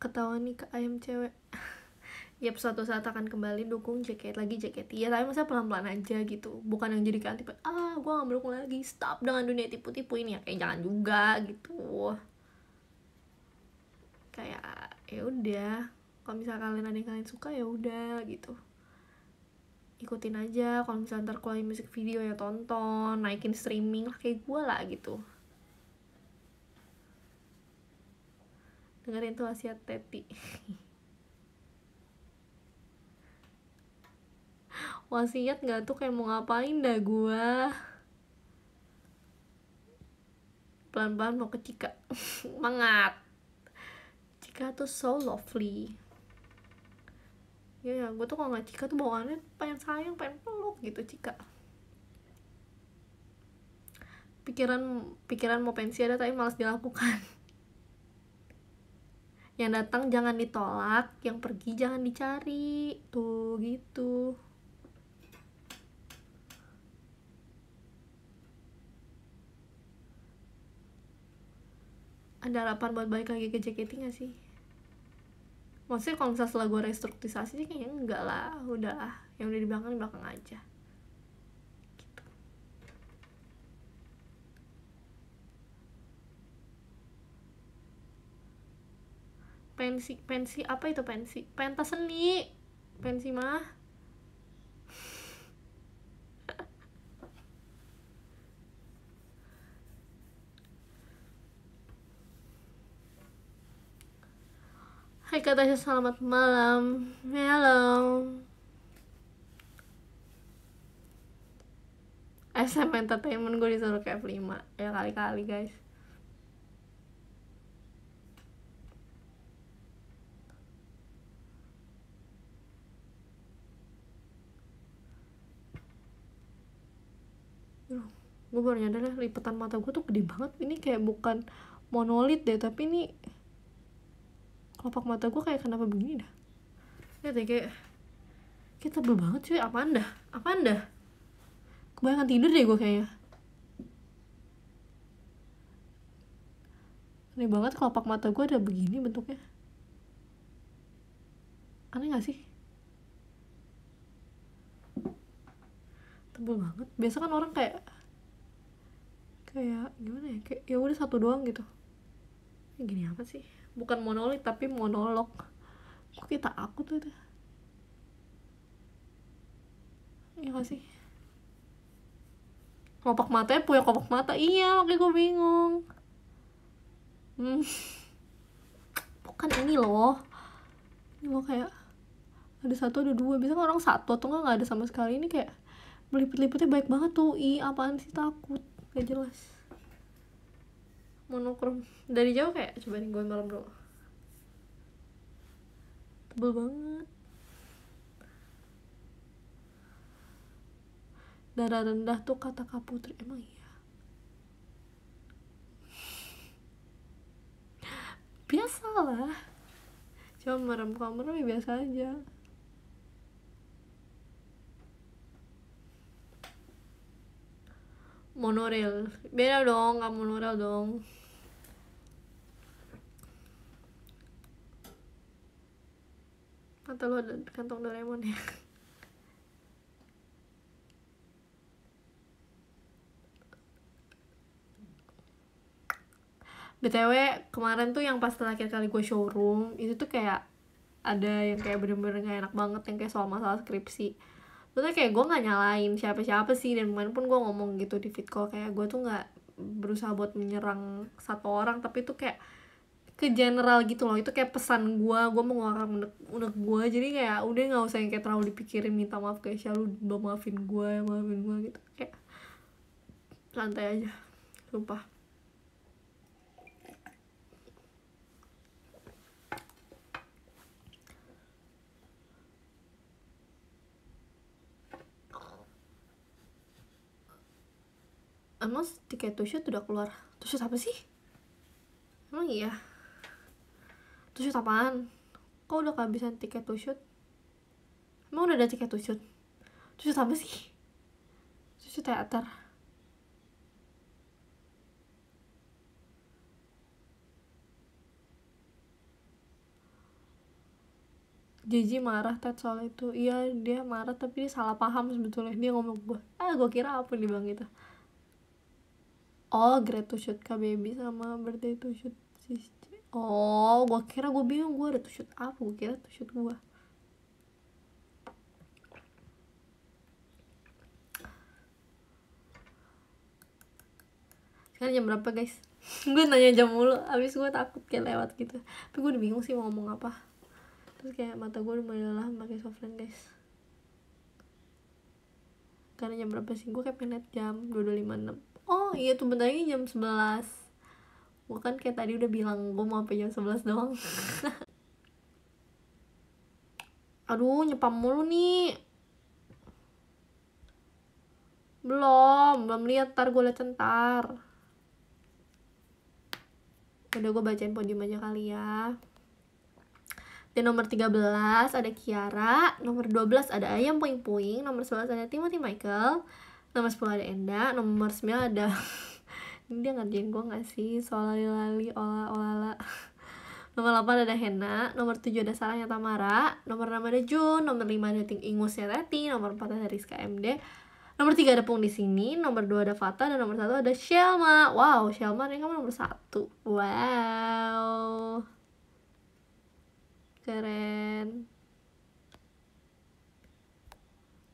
ketahuan nih ke ayam cewek ya suatu saat akan kembali dukung jaket lagi jaket ya tapi masa pelan-pelan aja gitu bukan yang jadi kayak tipe ah gue gak mendukung lagi stop dengan dunia tipu-tipu ini ya kayak jangan juga gitu kayak ya udah kalau misal kalian ada yang kalian suka ya udah gitu ikutin aja kalau misal ntar keluarin musik video ya tonton naikin streaming lah kayak gue lah gitu dengerin tuh asyik Teti wasiat nggak tuh kayak mau ngapain dah gua pelan-pelan mau ke Cika mangat Cika tuh so lovely ya ya gue tuh kalau nggak Cika tuh bawaannya pengen sayang pengen peluk gitu Cika pikiran pikiran mau pensi ada tapi malas dilakukan yang datang jangan ditolak yang pergi jangan dicari tuh gitu ada harapan buat balik lagi ke JKT gak sih? Maksudnya kalau misalnya setelah gue restrukturisasi sih kayaknya enggak lah, udah lah. Yang udah di belakang belakang aja. Gitu. Pensi, pensi apa itu pensi? Pentas seni. Pensi mah Hai Kak Tasya, selamat malam. Halo. Eh, SM Entertainment gue disuruh ke F5 ya kali-kali guys gue baru nyadar ya, lipetan mata gue tuh gede banget ini kayak bukan monolit deh tapi ini kelopak mata gue kayak kenapa begini dah ya kayak kayak tebel banget cuy apa anda? Apa anda? kebanyakan tidur deh gue kayaknya aneh banget kelopak mata gue ada begini bentuknya aneh gak sih tebel banget biasa kan orang kayak kayak gimana ya kayak ya udah satu doang gitu gini apa sih bukan monolit tapi monolog kok kita aku tuh itu iya ya gak sih mata matanya punya kopak mata iya makanya gue bingung hmm. bukan ini loh ini loh kayak ada satu ada dua biasanya orang satu atau nggak ada sama sekali ini kayak melipet lipetnya baik banget tuh i apaan sih takut gak jelas monokrom dari jauh kayak coba nih gue malam dulu tebel banget darah rendah tuh kata Kak Putri emang iya biasalah cuma merem kamar ya biasa aja monorail beda dong nggak monorail dong atau kan lo ada kantong Doraemon ya BTW kemarin tuh yang pas terakhir kali gue showroom itu tuh kayak ada yang kayak bener-bener gak enak banget yang kayak soal masalah skripsi maksudnya kayak gue gak nyalain siapa-siapa sih dan kemarin pun gue ngomong gitu di fit call kayak gue tuh gak berusaha buat menyerang satu orang tapi itu kayak ke general gitu loh itu kayak pesan gue gue mengeluarkan unek, unek gue jadi kayak udah nggak usah yang kayak terlalu dipikirin minta maaf kayak siapa lu maafin gue maafin gue gitu kayak santai aja sumpah emang tiket to shoot udah keluar to apa sih emang iya to apaan kok udah kehabisan tiket to shoot emang udah ada tiket to shoot apa sih to teater Jiji marah Ted soal itu iya dia marah tapi dia salah paham sebetulnya dia ngomong gue ah gue kira apa nih bang gitu oh shoot k baby sama birthday to shoot sister oh gua kira gua bingung gua ada to shoot apa gua kira to shoot gua sekarang jam berapa guys gua nanya jam mulu abis gua takut kayak lewat gitu tapi gua udah bingung sih mau ngomong apa terus kayak mata gua udah mulai lelah pakai softlens guys karena jam berapa sih gua kayak pengen jam lima enam oh iya tuh bentar lagi jam 11 gue kan kayak tadi udah bilang gue mau sampai jam 11 doang aduh nyepam mulu nih belum belum lihat ntar gue liat ntar udah gue bacain podium aja kali ya dan nomor 13 ada Kiara, nomor 12 ada Ayam Puing Puing, nomor 11 ada Timothy Michael, nomor 10 ada Enda nomor 9 ada ini dia ngerjain gue gak sih soal lali-lali ola olala nomor 8 ada Hena nomor 7 ada Sarahnya Tamara nomor 6 ada Jun nomor 5 ada Ting Ingusnya Tati nomor 4 ada Rizka MD nomor 3 ada Pung di sini nomor 2 ada Fata dan nomor 1 ada Shelma wow Shelma ini kamu nomor 1 wow keren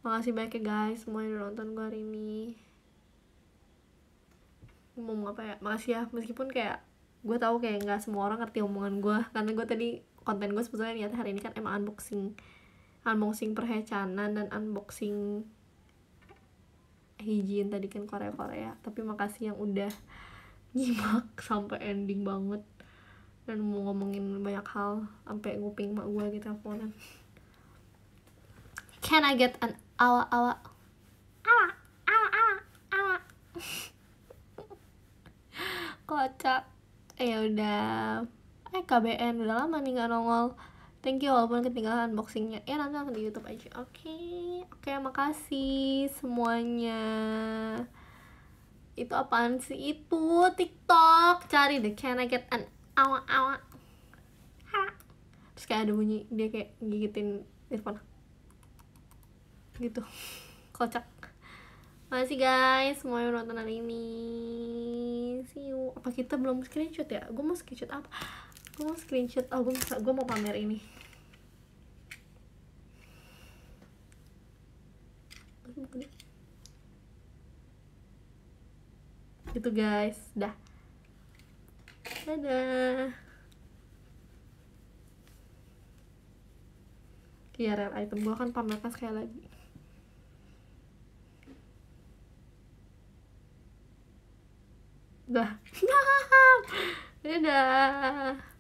makasih banyak ya guys semua yang udah nonton gue hari ini mau ngomong apa ya makasih ya meskipun kayak gue tahu kayak nggak semua orang ngerti omongan gue karena gue tadi konten gue sebetulnya niat hari ini kan emang unboxing unboxing perhecanan dan unboxing hijin tadi kan Korea Korea tapi makasih yang udah nyimak sampai ending banget dan mau ngomongin banyak hal sampai nguping mak gue gitu teleponan can I get an awa awa awa awa awa awa kocak ya udah eh KBN udah lama nih nggak nongol thank you walaupun ketinggalan unboxingnya ya nanti akan di YouTube aja oke okay. oke okay, makasih semuanya itu apaan sih itu TikTok cari deh can I get an awa awa terus kayak ada bunyi dia kayak gigitin earphone gitu kocak masih guys semuanya nonton hari ini See you Apa kita belum screenshot ya? Gue mau screenshot apa? Gue mau screenshot Oh gue, gue mau pamer ini Gitu guys Dah Dadah kira iya, item gue akan pamerkan sekali lagi dah dadah